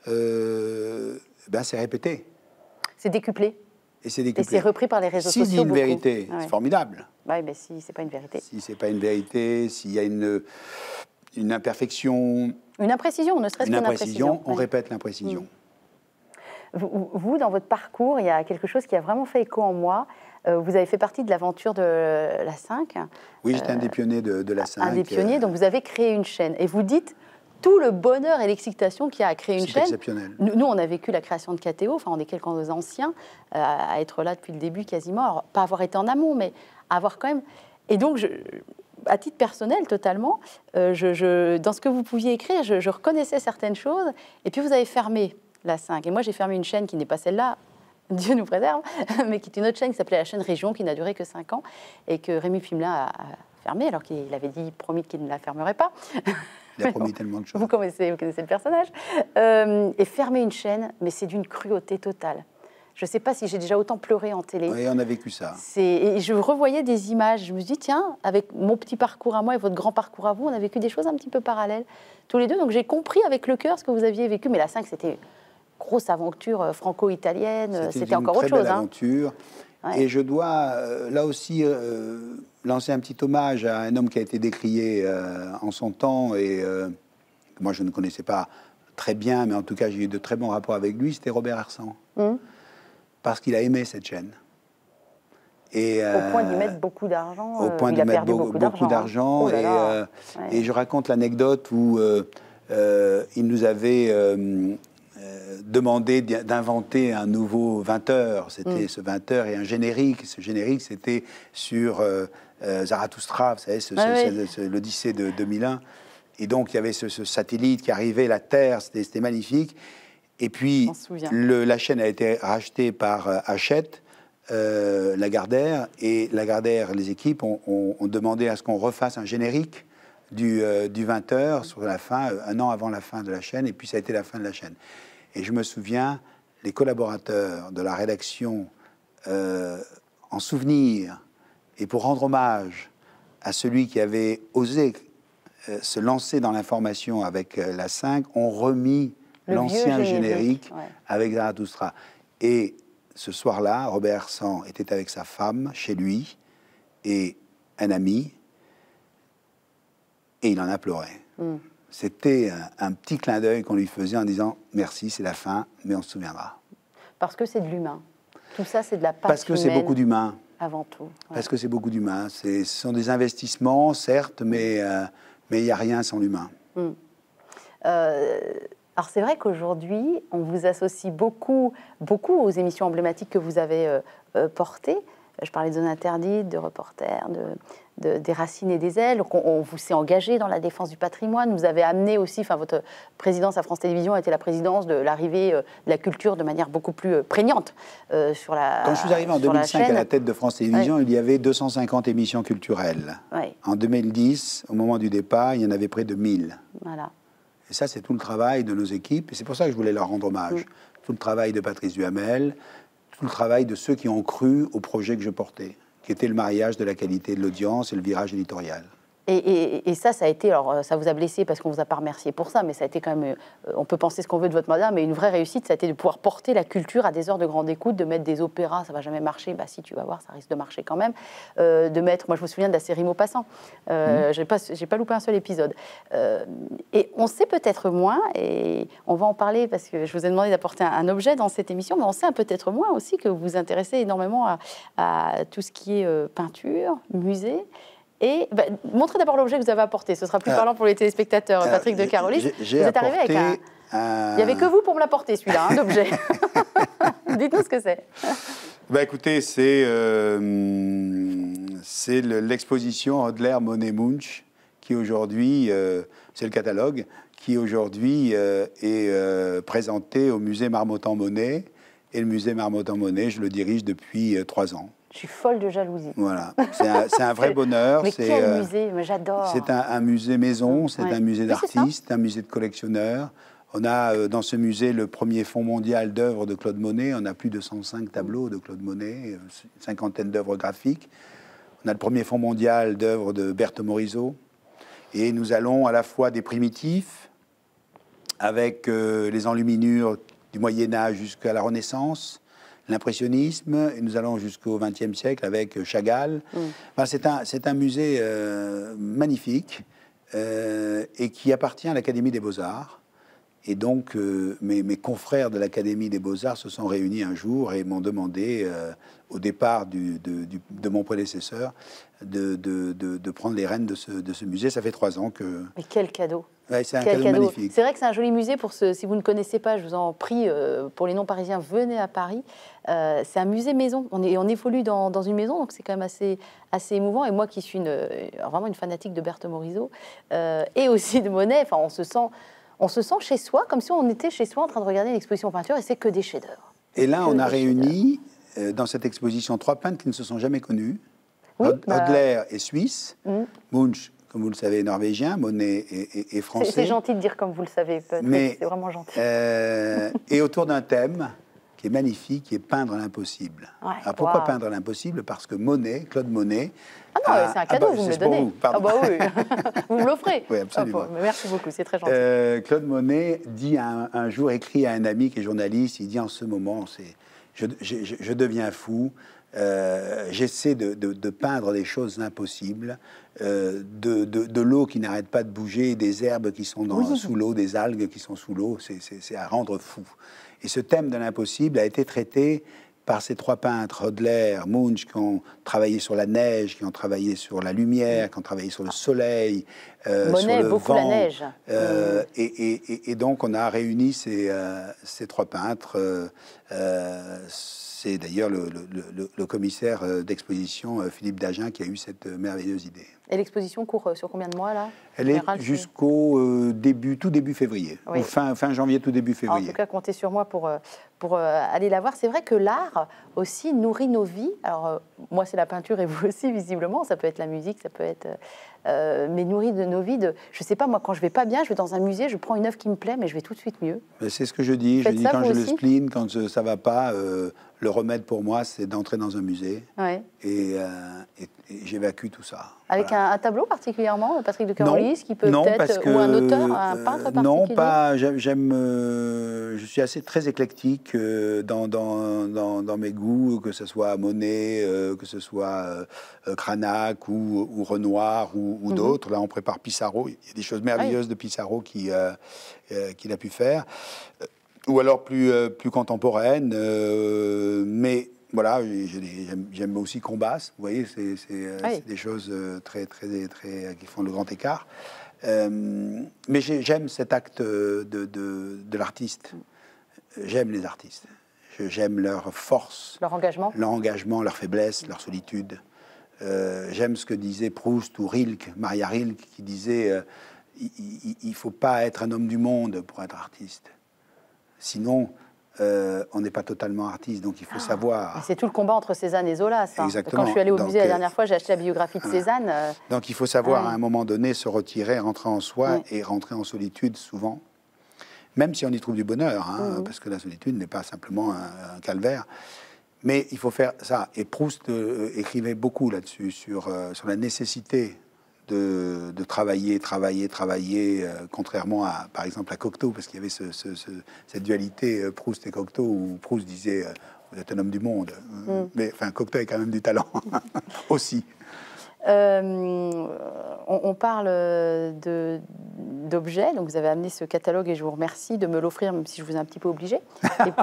[SPEAKER 2] euh, ben, c'est répété. C'est décuplé. Et c'est décuplé. Et c'est repris par les réseaux si sociaux. dit une vérité, c'est formidable.
[SPEAKER 1] Bah oui, mais si c'est pas une
[SPEAKER 2] vérité. Si c'est pas une vérité, s'il y a une, une imperfection.
[SPEAKER 1] Une imprécision, ne serait-ce qu'une imprécision. Une imprécision, on
[SPEAKER 2] répète l'imprécision. Mm.
[SPEAKER 1] Vous, dans votre parcours, il y a quelque chose qui a vraiment fait écho en moi. Euh, vous avez fait partie de l'aventure de la 5.
[SPEAKER 2] Oui, j'étais un euh, des pionniers de, la 5. Un des pionniers, euh,
[SPEAKER 1] donc vous avez créé une chaîne. Et vous dites tout le bonheur et l'excitation qu'il y a à créer une chaîne. exceptionnel. Nous, on a vécu la création de KTO, enfin, on est quelques anciens à être là depuis le début quasiment. pas avoir été en amont, mais avoir quand même. Et donc, je, à titre personnel, totalement, je, dans ce que vous pouviez écrire, je, je reconnaissais certaines choses. Et puis, vous avez fermé la 5. Et moi, j'ai fermé une chaîne qui n'est pas celle-là, Dieu nous préserve, mais qui est une autre chaîne qui s'appelait la chaîne Région, qui n'a duré que 5 ans, et que Rémi Fimla a fermé, alors qu'il avait dit, promis qu'il ne la fermerait pas.
[SPEAKER 2] Il a promis tellement de
[SPEAKER 1] choses. Vous connaissez, le personnage. Euh, et fermer une chaîne, mais c'est d'une cruauté totale. Je ne sais pas si j'ai déjà autant pleuré en télé.
[SPEAKER 2] Oui, on a vécu ça.
[SPEAKER 1] Et je revoyais des images. Je me suis dit, tiens, avec mon petit parcours à moi et votre grand parcours à vous, on a vécu des choses un petit peu parallèles, tous les deux. Donc j'ai compris avec le cœur ce que vous aviez vécu. Mais la 5, c'était grosse aventure euh, franco-italienne. Euh, c'était encore autre chose. C'était hein.
[SPEAKER 2] aventure. Et je dois, euh, là aussi, lancer un petit hommage à un homme qui a été décrié en son temps et que moi je ne connaissais pas très bien, mais en tout cas j'ai eu de très bons rapports avec lui, c'était Robert Arsan. Hum. Parce qu'il a aimé cette chaîne. Et, au point d'y mettre
[SPEAKER 1] beaucoup d'argent. Au point d'y mettre beaucoup, d'argent. Hein.
[SPEAKER 2] Oh et, je raconte l'anecdote où il nous avait euh, demandé d'inventer un nouveau 20 heures. C'était mm. ce 20 heures et un générique. Ce générique, c'était sur euh, euh Zarathustra, vous savez, l'Odyssée de 2001. Et donc, il y avait ce, satellite qui arrivait, la Terre, c'était magnifique. Et puis, la chaîne a été rachetée par euh, Hachette, euh, Lagardère, et Lagardère, les équipes ont, demandé à ce qu'on refasse un générique du, du 20h sur la fin, un an avant la fin de la chaîne, et puis ça a été la fin de la chaîne. Et je me souviens, les collaborateurs de la rédaction, euh, en souvenir et pour rendre hommage à celui qui avait osé euh, se lancer dans l'information avec euh, la 5, ont remis
[SPEAKER 1] l'ancien générique,
[SPEAKER 2] avec Zarathustra. Et ce soir-là, Robert Hersan était avec sa femme chez lui et un ami, et il en a pleuré. Mm. C'était un, petit clin d'œil qu'on lui faisait en disant merci, c'est la fin, mais on se souviendra.
[SPEAKER 1] Parce que c'est de l'humain. Tout ça, c'est de la part Parce que c'est beaucoup d'humain. Avant tout.
[SPEAKER 2] Parce que c'est beaucoup d'humain. Ce sont des investissements, certes, mais euh, mais il n'y a rien sans l'humain.
[SPEAKER 1] Hmm. Euh, alors c'est vrai qu'aujourd'hui, on vous associe beaucoup, beaucoup aux émissions emblématiques que vous avez euh, portées. Je parlais de zones interdites, de reporters, de, des racines et des ailes. on, vous s'est engagé dans la défense du patrimoine. Vous avez amené aussi, enfin votre présidence à France Télévisions a été la présidence de l'arrivée euh, de la culture de manière beaucoup plus euh, prégnante euh, sur la. Quand je suis arrivé en 2005 à la tête
[SPEAKER 2] de France Télévisions, il y avait 250 émissions culturelles. En 2010, au moment du départ, il y en avait près de 1000. Et ça, c'est tout le travail de nos équipes. Et c'est pour ça que je voulais leur rendre hommage. Mm. Tout le travail de Patrice Duhamel, tout le travail de ceux qui ont cru au projet que je portais, qui était le mariage de la qualité de l'audience et le virage éditorial.
[SPEAKER 1] Et, ça, ça a été, alors euh, ça vous a blessé parce qu'on vous a pas remercié pour ça, mais ça a été quand même, euh, on peut penser ce qu'on veut de votre madame, mais une vraie réussite, ça a été de pouvoir porter la culture à des heures de grande écoute, de mettre des opéras, ça va jamais marcher, bah si tu vas voir, ça risque de marcher quand même, euh, de mettre, moi je me souviens de la série Maupassant, euh, mhm. j'ai pas, j'ai pas loupé un seul épisode. et on sait peut-être moins, et on va en parler parce que je vous ai demandé d'apporter un, objet dans cette émission, mais on sait peut-être moins aussi que vous vous intéressez énormément à tout ce qui est peinture, musée. Et bah, montrez d'abord l'objet que vous avez apporté. Ce sera plus euh, parlant pour les téléspectateurs. Euh, Patrick de Carolis, vous êtes arrivé avec un.
[SPEAKER 2] Il n'y avait
[SPEAKER 1] que vous pour me l'apporter, celui-là, l'objet. Hein, Dites-nous ce que c'est.
[SPEAKER 2] Bah écoutez, c'est euh, c'est l'exposition Adler Monet Munch qui aujourd'hui, c'est le catalogue, qui aujourd'hui est présenté au musée Marmottan Monet. Et le musée Marmottan Monet, je le dirige depuis trois ans.
[SPEAKER 1] Je suis folle de jalousie. Voilà, c'est
[SPEAKER 2] un, vrai bonheur. Mais quel euh, musée,
[SPEAKER 1] j'adore. C'est
[SPEAKER 2] un, musée maison, mmh, c'est un musée d'artistes, un musée de collectionneurs. On a euh, dans ce musée le premier fonds mondial d'œuvres de Claude Monet. On a plus de 105 tableaux de Claude Monet, une euh, cinquantaine d'œuvres graphiques. On a le premier fonds mondial d'œuvres de Berthe Morisot. Et nous allons à la fois des primitifs, avec les enluminures du Moyen Âge jusqu'à la Renaissance, l'impressionnisme, et nous allons jusqu'au XXe siècle avec euh, Chagall. Mm. c'est, un, un musée euh, magnifique euh, et qui appartient à l'Académie des Beaux-Arts. Et donc, mes, confrères de l'Académie des Beaux-Arts se sont réunis un jour et m'ont demandé, au départ de, mon prédécesseur, de, prendre les rênes de ce, ce musée. Ça fait trois ans que.
[SPEAKER 1] Mais quel cadeau
[SPEAKER 2] c'est un vrai
[SPEAKER 1] que c'est un joli musée pour si vous ne connaissez pas, je vous en prie, euh, pour les non-parisiens, venez à Paris. Euh, c'est un musée maison. On, on évolue dans, une maison, donc c'est quand même assez, émouvant. Et moi qui suis euh, vraiment une fanatique de Berthe Morisot et aussi de Monet, enfin, on se sent. On se sent chez soi, comme si on était chez soi en train de regarder une exposition peinture, et c'est que des chefs-d'œuvre.
[SPEAKER 2] Et là, on a réuni dans cette exposition trois peintres qui ne se sont jamais connus. adler bah- et suisse, mmh. Munch comme vous le savez, norvégien, Monet et, français. C'est
[SPEAKER 1] gentil de dire comme vous le savez, c'est vraiment gentil.
[SPEAKER 2] Euh, et autour d'un thème qui est magnifique, qui est peindre l'impossible. Alors ah, pourquoi peindre l'impossible Parce que Monet, Claude Monet...
[SPEAKER 1] Ah non, c'est un cadeau, ah bah, vous me le donnez. ah bah oui, vous me l'offrez. oui, absolument. Ah, bah, merci beaucoup, c'est très gentil.
[SPEAKER 2] Euh, Claude Monet dit un, jour, écrit à un ami qui est journaliste, il dit en ce moment, c'est je, deviens fou, euh, j'essaie de, de, peindre des choses impossibles. Euh, de, de, l'eau qui n'arrête pas de bouger, des herbes qui sont dans, sous l'eau, des algues qui sont sous l'eau, c'est à rendre fou. Et ce thème de l'impossible a été traité par ces trois peintres, Hodler, Munch, qui ont travaillé sur la neige, qui ont travaillé sur la lumière, qui ont travaillé sur le soleil, euh, sur le beaucoup vent, la neige. Euh, et, donc on a réuni ces, ces trois peintres c'est d'ailleurs le, commissaire euh, d'exposition euh, Philippe Dagen qui a eu cette euh, merveilleuse idée.
[SPEAKER 1] Et l'exposition court sur combien de mois là
[SPEAKER 2] Elle est jusqu'au début, tout début février, fin, janvier, tout début février. en tout
[SPEAKER 1] cas, comptez sur moi pour pour euh, aller la voir. C'est vrai que l'art aussi nourrit nos vies. Alors, euh, moi, c'est la peinture et vous aussi, visiblement. Ça peut être la musique, ça peut être. Euh, mais nourrit de nos vies. De, je sais pas, moi, quand je vais pas bien, je vais dans un musée, je prends une œuvre qui me plaît, mais je vais tout de suite mieux.
[SPEAKER 2] C'est ce que je dis. je dis quand je le spleen, quand ça ça va pas, le remède pour moi, c'est d'entrer dans un musée ouais. et, et, j'évacue tout ça.
[SPEAKER 1] Avec un, tableau particulièrement, euh, Patrick de Carolis, qui peut être ou un auteur, un peintre euh, particulier Non, pas,
[SPEAKER 2] j'aime, euh, je suis assez très éclectique dans, dans, mes goûts, que ce soit Monet, que ce soit Cranach ou, Renoir ou, mhm. d'autres. Là, on prépare Pissarro, il y a des choses merveilleuses ah de Pissarro qu'il a pu faire. Ou alors plus, plus contemporaine, mais voilà, j'aime aussi Combass. Vous voyez, c'est euh, des choses euh, très, très, très, euh, qui font le grand écart. mais j'aime cet acte de, l'artiste. J'aime les artistes. J'aime leur force. Leur engagement Leur engagement, leur faiblesse, leur solitude. j'aime ce que disait Proust ou Rilke, Maria Rilke, qui disait il ne faut pas être un homme du monde pour être artiste. Sinon, euh, on n'est pas totalement artiste, donc il faut ah, savoir. C'est tout le combat entre Cézanne et Zola, ça. Exactement. Quand je suis allé au musée la euh, dernière
[SPEAKER 1] fois, j'ai acheté la biographie de Cézanne. Euh,
[SPEAKER 2] donc il faut savoir à un moment donné se retirer, rentrer en soi et rentrer en solitude souvent, même si on y trouve du bonheur, hein, mmh. parce que la solitude n'est pas simplement un, calvaire. Mais il faut faire ça. Et Proust écrivait beaucoup là-dessus, sur, sur la nécessité de, travailler, travailler, travailler, euh, contrairement à, par exemple, à Cocteau, parce qu'il y avait cette dualité euh, Proust et Cocteau, où Proust disait euh, vous êtes un homme du monde, mm. mais enfin Cocteau est quand même du talent aussi.
[SPEAKER 1] Euh, on, parle d'objets, donc vous avez amené ce catalogue et je vous remercie de me l'offrir, même si je vous ai un petit peu obligé.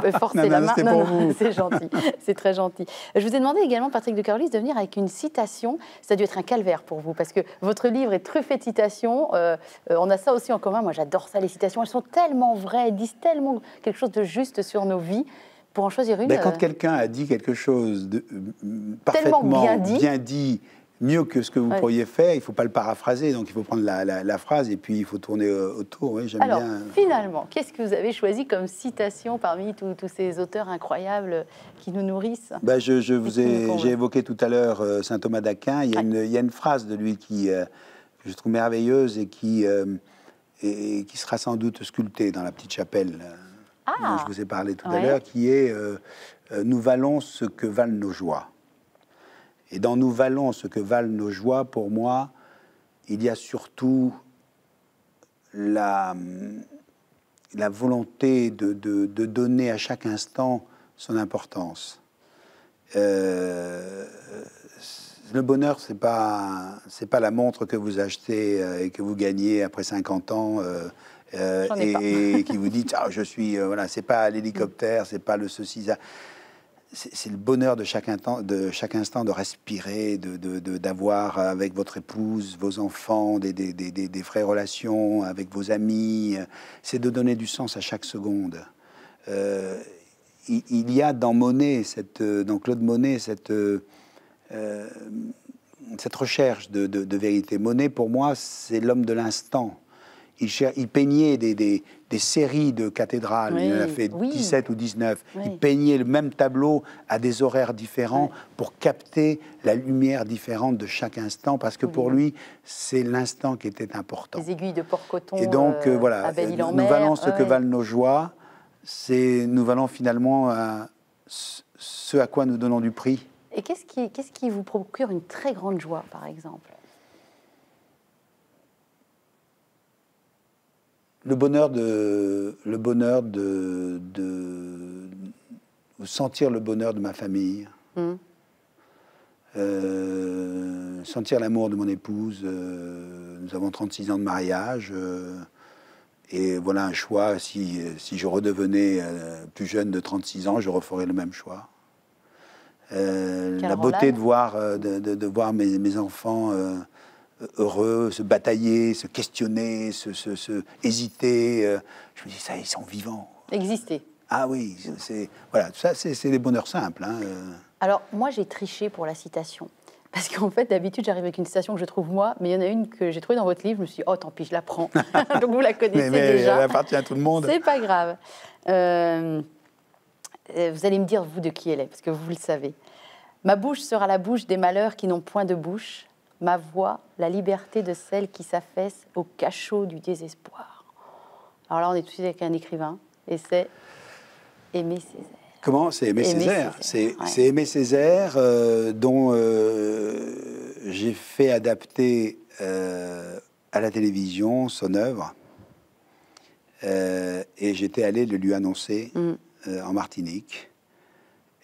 [SPEAKER 1] Et la main. c'est gentil, c'est très gentil. Je vous ai demandé également, Patrick de Carolis, de venir avec une citation. Ça a dû être un calvaire pour vous, parce que votre livre est truffé de citations. Euh, euh, on a ça aussi en commun. Moi, j'adore ça, les citations. Elles sont tellement vraies, elles disent tellement quelque chose de juste sur nos vies. Pour en choisir une. Ben, quand
[SPEAKER 2] quelqu'un a dit quelque chose de, parfaitement bien dit mieux que ce que vous pourriez faire. Il ne faut pas le paraphraser, donc il faut prendre la, phrase et puis il faut tourner euh, autour. Alors,
[SPEAKER 1] finalement, qu'est-ce que vous avez choisi comme citation parmi tous ces auteurs incroyables qui nous nourrissent ben, je, vous ai, j'ai
[SPEAKER 2] évoqué tout à l'heure euh, saint Thomas d'Aquin. Il y, a une, phrase de lui qui euh, je trouve merveilleuse et qui, et, qui sera sans doute sculptée dans la petite chapelle ah. dont je vous ai parlé tout à l'heure, qui est Nous valons ce que valent nos joies. Et dans Nous valons ce que valent nos joies, pour moi, il y a surtout la, la volonté de, donner à chaque instant son importance. Euh, le bonheur, ce n'est pas, pas la montre que vous achetez euh, et que vous gagnez après 50 ans. Euh, et, qui vous dit je suis voilà c'est pas l'hélicoptère c'est pas le ceci ça c'est le bonheur de chaque, instant, de chaque instant de respirer, d'avoir de, euh, avec votre épouse, vos enfants, des, des, des, vraies relations, avec vos amis. C'est de donner du sens à chaque seconde. Euh, il, y a dans Monet, cette, euh, dans Claude Monet, cette, cette recherche de, vérité. Monet, pour moi, c'est l'homme de l'instant. Il, peignait des, des séries de cathédrales. il en a fait 17 ou 19. Il peignait le même tableau à des horaires différents pour capter la lumière différente de chaque instant, parce que pour lui, c'est l'instant qui était important.
[SPEAKER 1] Les aiguilles de porc-coton. Et donc, euh, euh, voilà, euh, nous valons ce que valent
[SPEAKER 2] nos joies, c'est nous valons finalement ce à quoi nous donnons du prix.
[SPEAKER 1] Et qu'est-ce qui vous procure une très grande joie, par exemple
[SPEAKER 2] le bonheur de le bonheur de, sentir le bonheur de ma famille hmm. euh, sentir l'amour de mon épouse euh, nous avons 36 ans de mariage euh, et voilà un choix si, je redevenais plus jeune de 36 ans je referais le même choix la beauté de voir de, voir mes, mes enfants heureux, se batailler, se questionner, se, hésiter. Euh, je me dis, ça, ils sont vivants. Exister. Ah oui, c'est voilà, ça, c'est des bonheurs simples. Hein, euh.
[SPEAKER 1] Alors moi, j'ai triché pour la citation. Parce qu'en fait, d'habitude, j'arrive avec une citation que je trouve moi, mais il y en a une que j'ai trouvée dans votre livre. Je me suis dit, oh, tant pis, je la prends. Donc vous la connaissez mais, mais Elle
[SPEAKER 2] appartient à tout le monde. C'est
[SPEAKER 1] pas grave. Euh, vous allez me dire, vous, de qui elle est, parce que vous le savez. Ma bouche sera la bouche des malheurs qui n'ont point de bouche, ma voix, la liberté de celle qui s'affaisse au cachot du désespoir. Alors là, on est tout de suite avec un écrivain, et c'est Aimé Césaire.
[SPEAKER 2] Comment C'est Aimé, Césaire. C'est Aimé Césaire dont euh, j'ai fait adapter euh, à la télévision son œuvre. Euh, et j'étais allé le lui annoncer mm. en Martinique.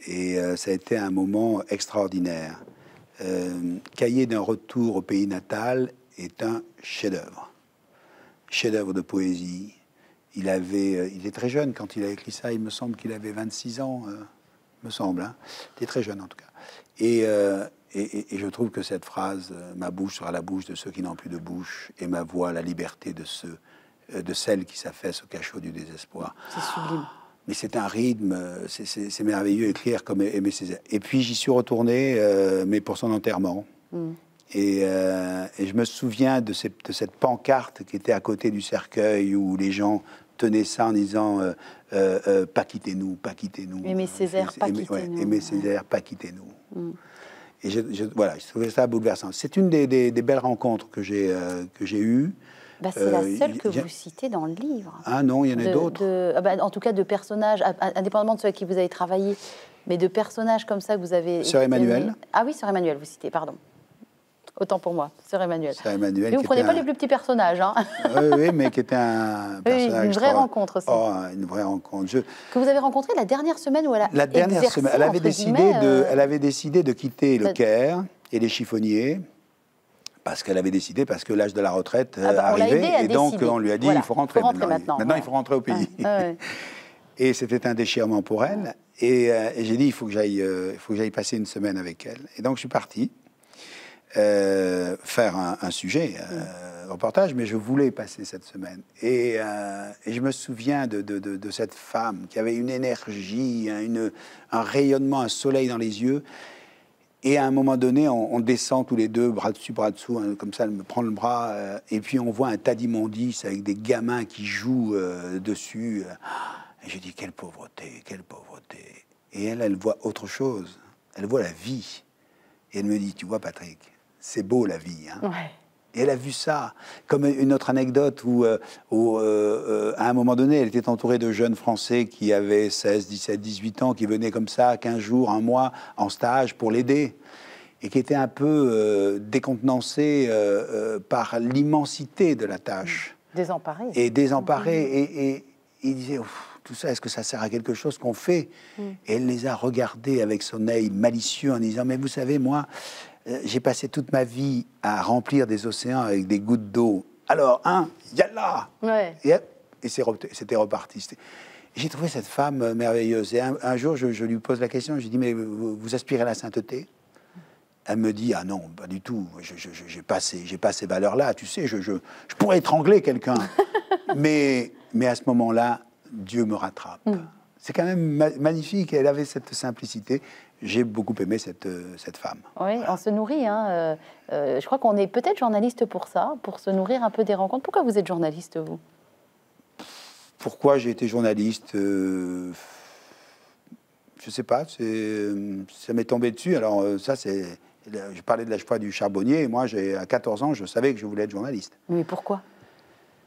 [SPEAKER 2] Et ça a été un moment extraordinaire. Euh, Cahier d'un retour au pays natal est un chef-d'œuvre. Chef-d'œuvre de poésie. Il, avait, euh, il est très jeune quand il a écrit ça, il me semble qu'il avait 26 ans, euh, me semble. Hein. Il était très jeune en tout cas. Et, et, je trouve que cette phrase, ma bouche sera la bouche de ceux qui n'ont plus de bouche, et ma voix la liberté de ceux, de celles qui s'affaissent au cachot du désespoir. C'est sublime mais c'est un rythme, euh, c'est merveilleux écrire comme Aimé Césaire. Et puis j'y suis retourné, euh, mais pour son enterrement. Hmm. Euh, et, je me souviens de, cette pancarte qui était à côté du cercueil où les gens tenaient ça en disant Pas quittez-nous, pas quittez-nous. Aimé
[SPEAKER 1] Césaire, pas quittez-nous.
[SPEAKER 2] Ouais, Césaire, pas quittez-nous. Et je, voilà, je trouvais ça bouleversant. C'est une des, des, belles rencontres que j'ai eues. Bah, c'est euh, la seule que vous
[SPEAKER 1] citez dans le livre.
[SPEAKER 2] Ah non, il y en a d'autres.
[SPEAKER 1] Ah bah, en tout cas, de personnages, indépendamment de ceux avec qui vous avez travaillé, mais de personnages comme ça que vous avez. Sœur Emmanuel. Ah oui, Sœur Emmanuel, vous citez, pardon. Autant pour moi, Sœur Emmanuel.
[SPEAKER 2] Sœur Emmanuel. Mais vous prenez pas les
[SPEAKER 1] plus petits personnages. Hein. Ah oui,
[SPEAKER 2] oui, mais qui était un personnage. une vraie rencontre aussi. Oh, une vraie rencontre.
[SPEAKER 1] Que vous avez rencontré la dernière semaine où elle a. La dernière semaine. Elle avait, décidé de, euh, elle
[SPEAKER 2] avait décidé de quitter le Caire et les chiffonniers parce qu'elle avait décidé, parce que l'âge de la retraite ah bah, arrivait, et donc on lui a dit il faut rentrer. maintenant, maintenant, il faut rentrer au pays. Ah, et c'était un déchirement pour elle. Et, euh, j'ai dit il faut que j'aille, euh, faut que j'aille passer une semaine avec elle. Et donc je suis parti euh, faire un, sujet, un mm. reportage, mais je voulais passer cette semaine. Et, je me souviens de, cette femme qui avait une énergie, hein, un rayonnement, un soleil dans les yeux. Et à un moment donné, on, descend tous les deux, bras dessus, bras dessous, hein, comme ça, elle me prend le bras, euh, et puis on voit un tas d'immondices avec des gamins qui jouent euh, dessus. Euh. Et j'ai dit, quelle pauvreté, quelle pauvreté. Et elle, elle voit autre chose, elle voit la vie. Et elle me dit, tu vois Patrick, c'est beau la vie. Hein. Et elle a vu ça. Comme une autre anecdote où, euh, euh, euh, à un moment donné, elle était entourée de jeunes Français qui avaient 16, 17, 18 ans, qui venaient comme ça, 15 jours, un mois, en stage pour l'aider, et qui étaient un peu décontenancés par l'immensité de la tâche.
[SPEAKER 1] Désemparés. Et
[SPEAKER 2] désemparés. Et, et, ils disaient, tout ça, est-ce que ça sert à quelque chose qu'on fait mm. Et elle les a regardés avec son œil malicieux en disant, mais vous savez, moi, euh, j'ai passé toute ma vie à remplir des océans avec des gouttes d'eau. Alors, hein, yallah ouais. Et, et c'était reparti. J'ai trouvé cette femme euh, merveilleuse. Et un, jour, je, lui pose la question, je lui dis, mais vous, aspirez à la sainteté Elle me dit, ah non, pas du tout, j'ai pas, pas, ces valeurs-là, tu sais, je, pourrais étrangler quelqu'un. mais, à ce moment-là, Dieu me rattrape. Mm c'est quand même magnifique. Elle avait cette simplicité. J'ai beaucoup aimé cette, euh, cette femme.
[SPEAKER 1] Oui, on se nourrit. Hein, euh, euh, je crois qu'on est peut-être journaliste pour ça, pour se nourrir un peu des rencontres. Pourquoi vous êtes journaliste, vous
[SPEAKER 2] Pourquoi j'ai été journaliste Je ne sais pas. Ça m'est tombé dessus. Alors, ça, c'est. Je parlais de la choix du charbonnier. Et moi, à 14 ans, je savais que je voulais être journaliste.
[SPEAKER 1] Mais pourquoi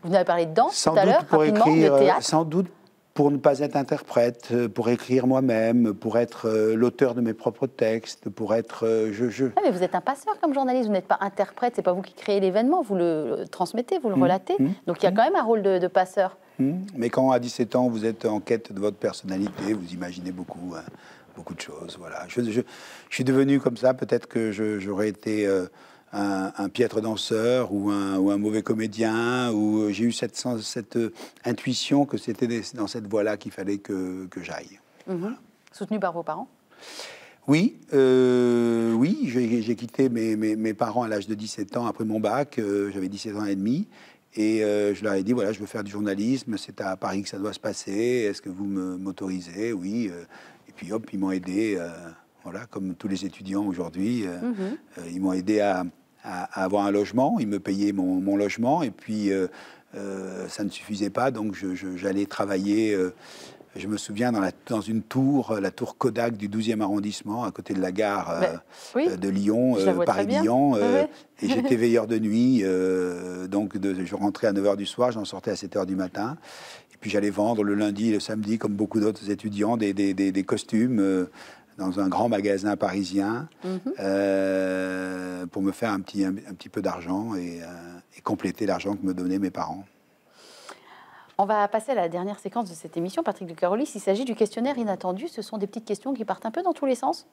[SPEAKER 1] Vous n'avez parlé de danse tout à l'heure, rapidement, écrire, théâtre Sans
[SPEAKER 2] doute pour ne pas être interprète, euh, pour écrire moi-même, pour être euh, l'auteur de mes propres textes, pour être euh, je, je. Ah,
[SPEAKER 1] mais vous êtes un passeur comme journaliste, vous n'êtes pas interprète, c'est pas vous qui créez l'événement, vous le transmettez, vous le mmh. relatez. Mmh. Donc il y a mmh. quand même un rôle de, passeur.
[SPEAKER 2] Mais quand à 17 ans vous êtes en quête de votre personnalité, vous imaginez beaucoup, hein, beaucoup de choses. Voilà. Je, je, je, suis devenu comme ça, peut-être que j'aurais été un, piètre danseur ou un, ou un mauvais comédien, ou euh, j'ai eu cette, cette euh, intuition que c'était dans cette voie-là qu'il fallait que, j'aille.
[SPEAKER 1] Mhm. Soutenu par vos parents
[SPEAKER 2] oui, euh, oui, j'ai quitté mes, parents à l'âge de 17 ans après mon bac, j'avais 17 ans et demi, et je leur ai dit voilà, je veux faire du journalisme, c'est à Paris que ça doit se passer, est-ce que vous m'autorisez Oui, et puis hop, ils m'ont aidé, voilà, comme tous les étudiants aujourd'hui, mhm. ils m'ont aidé à, à, avoir un logement. il me payait mon, logement et puis euh, euh, ça ne suffisait pas, donc j'allais travailler. Euh, je me souviens dans, la, dans, une tour, la tour Kodak du 12e arrondissement, à côté de la gare ben, de Lyon, Paris-Lyon. Et j'étais veilleur de nuit, donc je rentrais à 9h du soir, j'en sortais à 7h du matin et puis j'allais vendre le lundi et le samedi, comme beaucoup d'autres étudiants, des, des, costumes dans un grand magasin parisien mhm. euh, pour me faire un petit, un, petit peu d'argent euh, et, compléter l'argent que me donnaient mes parents.
[SPEAKER 1] On va passer à la dernière séquence de cette émission, Patrick de Carolis. Il s'agit du questionnaire inattendu. Ce sont des petites questions qui partent un peu dans tous les sens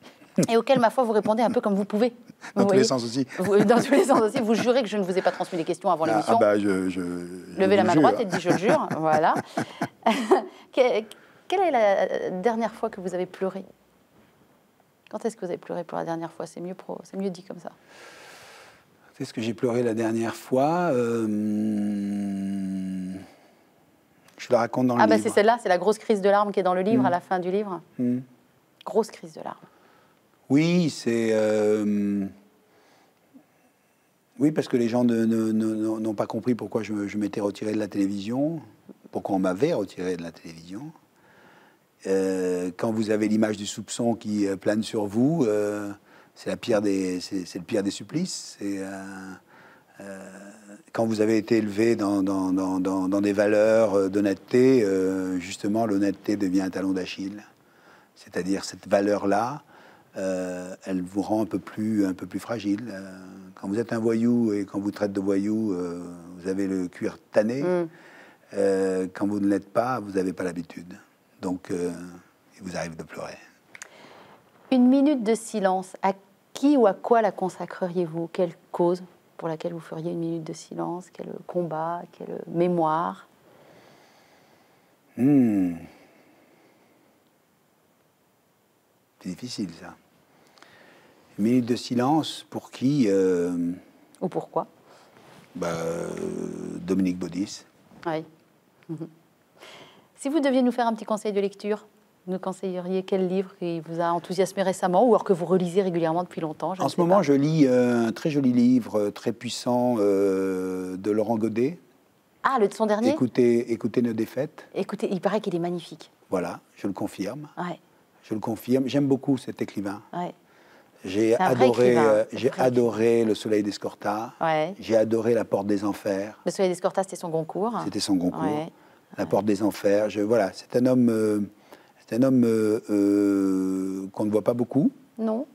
[SPEAKER 1] et auxquelles, ma foi, vous répondez un peu comme vous pouvez. dans tous les sens
[SPEAKER 2] aussi. Vous, dans tous les sens aussi.
[SPEAKER 1] Vous jurez que je ne vous ai pas transmis les questions avant ah, l'émission. Ah bah,
[SPEAKER 2] je, Levez la main droite et dites je le jure.
[SPEAKER 1] voilà. Quelle est la dernière fois que vous avez pleuré quand est-ce que vous avez pleuré pour la dernière fois C'est mieux, pro, mieux dit comme ça. Quand
[SPEAKER 2] est-ce que j'ai pleuré la dernière fois euh, Je la raconte dans le livre. Ah, bah c'est
[SPEAKER 1] celle-là, c'est la grosse crise de larmes qui est dans le livre, à hmm. la fin du livre. Hmm. Grosse crise de larmes.
[SPEAKER 2] Oui, c'est. Euh, oui, parce que les gens n'ont pas compris pourquoi je, je m'étais retiré de la télévision, pourquoi on m'avait retiré de la télévision. Euh, quand vous avez l'image du soupçon qui euh, plane sur vous, euh, c'est la pire des, le pire des supplices. quand vous avez été élevé dans, des valeurs d'honnêteté, justement, l'honnêteté devient un talon d'Achille. C'est-à-dire cette valeur-là, elle vous rend un peu plus, un peu plus fragile. quand vous êtes un voyou et quand vous traite de voyou, vous avez le cuir tanné. Mm. quand vous ne l'êtes pas, vous n'avez pas l'habitude. Donc, euh, il vous arrive de pleurer.
[SPEAKER 1] Une minute de silence, à qui ou à quoi la consacreriez-vous Quelle cause pour laquelle vous feriez une minute de silence Quel combat Quelle mémoire
[SPEAKER 2] hmm. C'est difficile ça. Une minute de silence pour qui euh, Ou pourquoi bah, euh, Dominique Baudis.
[SPEAKER 1] Oui. Mhm. Si vous deviez nous faire un petit conseil de lecture, nous conseilleriez quel livre qui vous a enthousiasmé récemment ou alors que vous relisez régulièrement depuis longtemps En
[SPEAKER 2] ce moment, je lis euh, un très joli livre, euh, très puissant, euh, de Laurent Godet.
[SPEAKER 1] Ah, le de son dernier
[SPEAKER 2] écoutez, écoutez nos défaites.
[SPEAKER 1] Écoutez, il paraît qu'il est magnifique.
[SPEAKER 2] Voilà, je le confirme. Je le confirme. J'aime beaucoup cet écrivain. J'ai adoré, j'ai adoré Le Soleil d'Escorta. J'ai adoré La Porte des Enfers.
[SPEAKER 1] Le Soleil d'Escorta, c'était son concours. C'était
[SPEAKER 2] son concours la porte des enfers. Je, voilà, c'est un homme, euh, c'est un homme euh, euh, qu'on ne voit pas beaucoup. Non.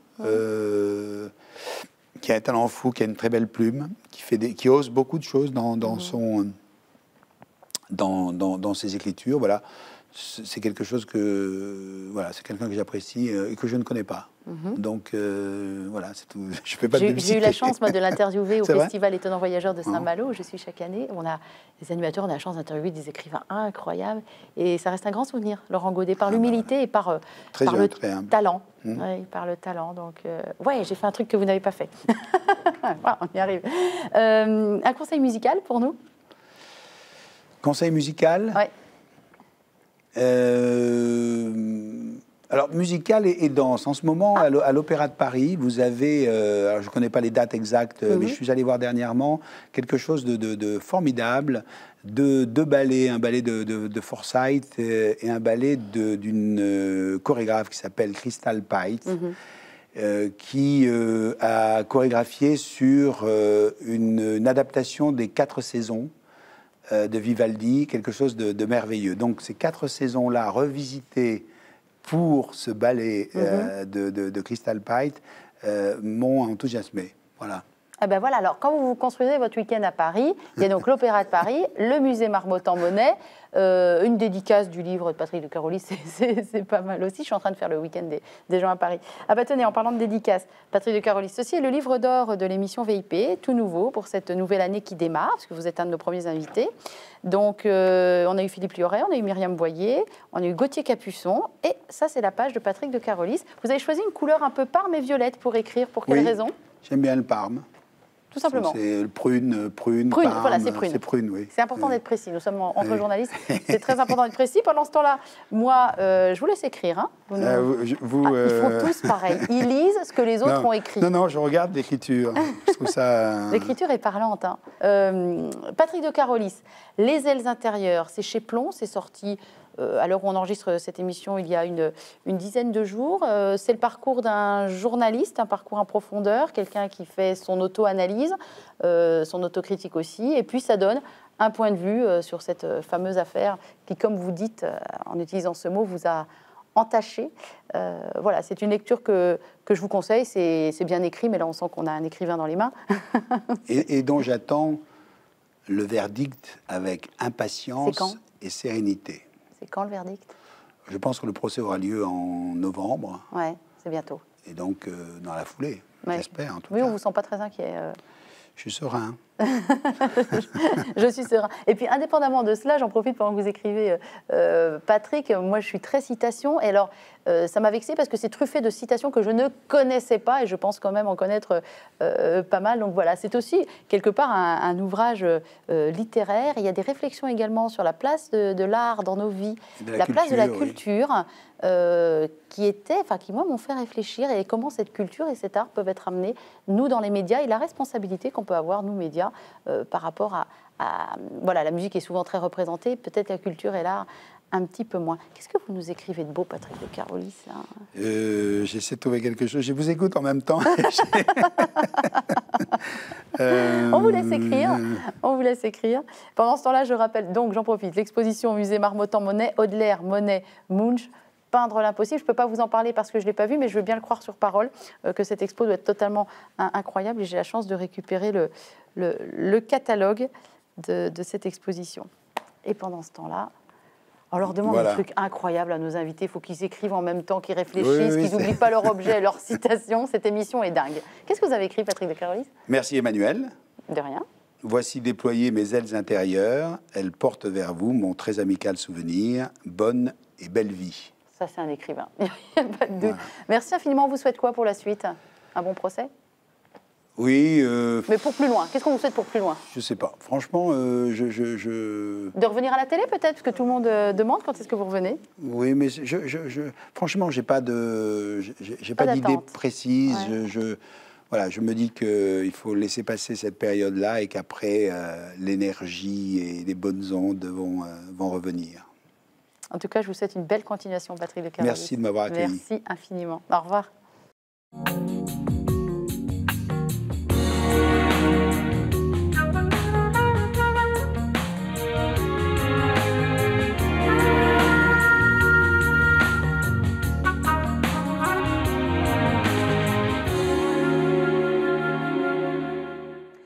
[SPEAKER 2] qui a un talent fou, qui a une très belle plume, qui, fait qui ose beaucoup de choses dans, mhm. son, dans, dans, ses écritures. Voilà, c'est quelque chose que, voilà, c'est quelqu'un que j'apprécie et que je ne connais pas. Mhm. Donc euh, voilà, c'est tout. Je fais pas J'ai eu la chance
[SPEAKER 1] moi de l'interviewer au festival Étonnant Voyageur de mhm. Saint-Malo. où Je suis chaque année. On a des animateurs, on a la chance d'interviewer des écrivains incroyables et ça reste un grand souvenir. Laurent Godet par ah bah, l'humilité et par, le talent. Oui, par le mhm. talent. Donc euh, ouais, j'ai fait un truc que vous n'avez pas fait. on y arrive. Euh, un conseil musical pour nous.
[SPEAKER 2] Conseil musical. Ouais. Euh alors, musical et, danse. En ce moment, à l'Opéra de Paris, vous avez, euh, je ne connais pas les dates exactes, euh, mais mhm. je suis allé voir dernièrement quelque chose de, de, de formidable. Deux, ballets, un ballet de, de Forsyth euh, et un ballet d'une chorégraphe qui s'appelle Crystal Pite. Mhm. qui a chorégraphié sur une, adaptation des quatre saisons de Vivaldi, quelque chose de, de merveilleux. Donc ces quatre saisons-là revisitées pour ce ballet euh, mhm. de, de, de, Crystal Pite euh, m'ont enthousiasmé. Voilà.
[SPEAKER 1] Ah ben voilà, alors quand vous construisez votre week-end à Paris, il y a donc l'Opéra de Paris, le musée Marmottan-Monet, euh, une dédicace du livre de Patrick de Carolis, c'est pas mal aussi. Je suis en train de faire le week-end des, gens à Paris. Ah bah tenez, en parlant de dédicace, Patrick de Carolis, ceci est le livre d'or de l'émission VIP, tout nouveau pour cette nouvelle année qui démarre, parce que vous êtes un de nos premiers invités. Donc euh, on a eu Philippe Lioré, on a eu Myriam Boyer, on a eu Gauthier Capuçon, et ça c'est la page de Patrick de Carolis. Vous avez choisi une couleur un peu parme et violette pour écrire, pour quelle raison
[SPEAKER 2] J'aime bien le parme. Tout simplement. C'est prune, prune, prune. voilà, c'est prune. C'est oui. C'est
[SPEAKER 1] important d'être précis. Nous sommes entre journalistes. C'est très important d'être précis. Pendant ce temps-là, moi, euh, je vous laisse écrire. Hein. Vous, ah, ah,
[SPEAKER 2] Ils font euh, tous pareil.
[SPEAKER 1] Ils lisent ce que les autres ont écrit. Non,
[SPEAKER 2] non, je regarde l'écriture. je trouve ça. Euh,
[SPEAKER 1] l'écriture est parlante. Hein. Patrick de Carolis, Les ailes intérieures, c'est chez Plomb, c'est sorti euh, à l'heure où on enregistre cette émission, il y a une, une dizaine de jours. Euh, c'est le parcours d'un journaliste, un parcours en profondeur, quelqu'un qui fait son auto-analyse, euh, son autocritique aussi, et puis ça donne un point de vue sur cette fameuse affaire qui, comme vous dites, en utilisant ce mot, vous a entaché. voilà, c'est une lecture que, que, je vous conseille. C'est bien écrit, mais là, on sent qu'on a un écrivain dans les mains.
[SPEAKER 2] et, et, dont j'attends le verdict avec impatience et sérénité quand le verdict Je pense que le procès aura lieu en novembre.
[SPEAKER 1] Oui, c'est bientôt.
[SPEAKER 2] Et donc, euh, dans la foulée, j'espère. En
[SPEAKER 1] oui, on ne vous sent pas très inquiet. Euh.
[SPEAKER 2] Je suis serein.
[SPEAKER 1] je suis serein. Et puis, indépendamment de cela, j'en profite pendant que vous écrivez, euh, euh, Patrick, moi je suis très citation. Et alors, euh, ça m'a vexé parce que c'est truffé de citations que je ne connaissais pas et je pense quand même en connaître pas mal. Donc voilà, c'est aussi quelque part un, ouvrage littéraire. Il y a des réflexions également sur la place de, l'art dans nos vies, la, place de la culture. Euh, qui était, enfin qui moi m'ont fait réfléchir et comment cette culture et cet art peuvent être amenés nous dans les médias et la responsabilité qu'on peut avoir nous médias euh, par rapport à, voilà la musique est souvent très représentée, peut-être la culture et l'art un petit peu moins. Qu'est-ce que vous nous écrivez de beau, Patrick de Carolis
[SPEAKER 2] euh, J'essaie de trouver quelque chose. Je vous écoute en même temps. On vous laisse écrire.
[SPEAKER 1] On vous laisse écrire. Pendant ce temps-là, je rappelle donc, j'en profite, l'exposition au musée Marmottan-Monet, Audelaire, Monet, Munch, peindre l'impossible. Je ne peux pas vous en parler parce que je ne l'ai pas vu, mais je veux bien le croire sur parole euh, que cette expo doit être totalement incroyable et j'ai la chance de récupérer le, le, catalogue de, cette exposition. Et pendant ce temps-là, on leur demande voilà. un truc incroyable à nos invités. Il faut qu'ils écrivent en même temps, qu'ils réfléchissent, qu'ils n'oublient pas leur objet, leur citation. Cette émission est dingue. Qu'est-ce que vous avez écrit, Patrick de Carolis
[SPEAKER 2] Merci, Emmanuel. De rien. Voici déployer mes ailes intérieures. Elles portent vers vous mon très amical souvenir. Bonne et belle vie.
[SPEAKER 1] Ça, c'est un écrivain. Merci infiniment. vous souhaite quoi pour la suite Un bon procès
[SPEAKER 2] oui. Euh,
[SPEAKER 1] mais pour plus loin, qu'est-ce qu'on vous souhaite pour plus loin
[SPEAKER 2] Je ne sais pas. Franchement, euh, je,
[SPEAKER 1] De revenir à la télé peut-être, parce que tout le monde euh, demande quand est-ce que vous revenez.
[SPEAKER 2] Oui, mais je, je franchement, j'ai pas de, j'ai pas, d'idée précise. Je, voilà, je me dis qu'il faut laisser passer cette période-là et qu'après, l'énergie et les bonnes ondes vont revenir.
[SPEAKER 1] En tout cas, je vous souhaite une belle continuation, Patrick de Merci de m'avoir accueilli. Merci infiniment. Au revoir.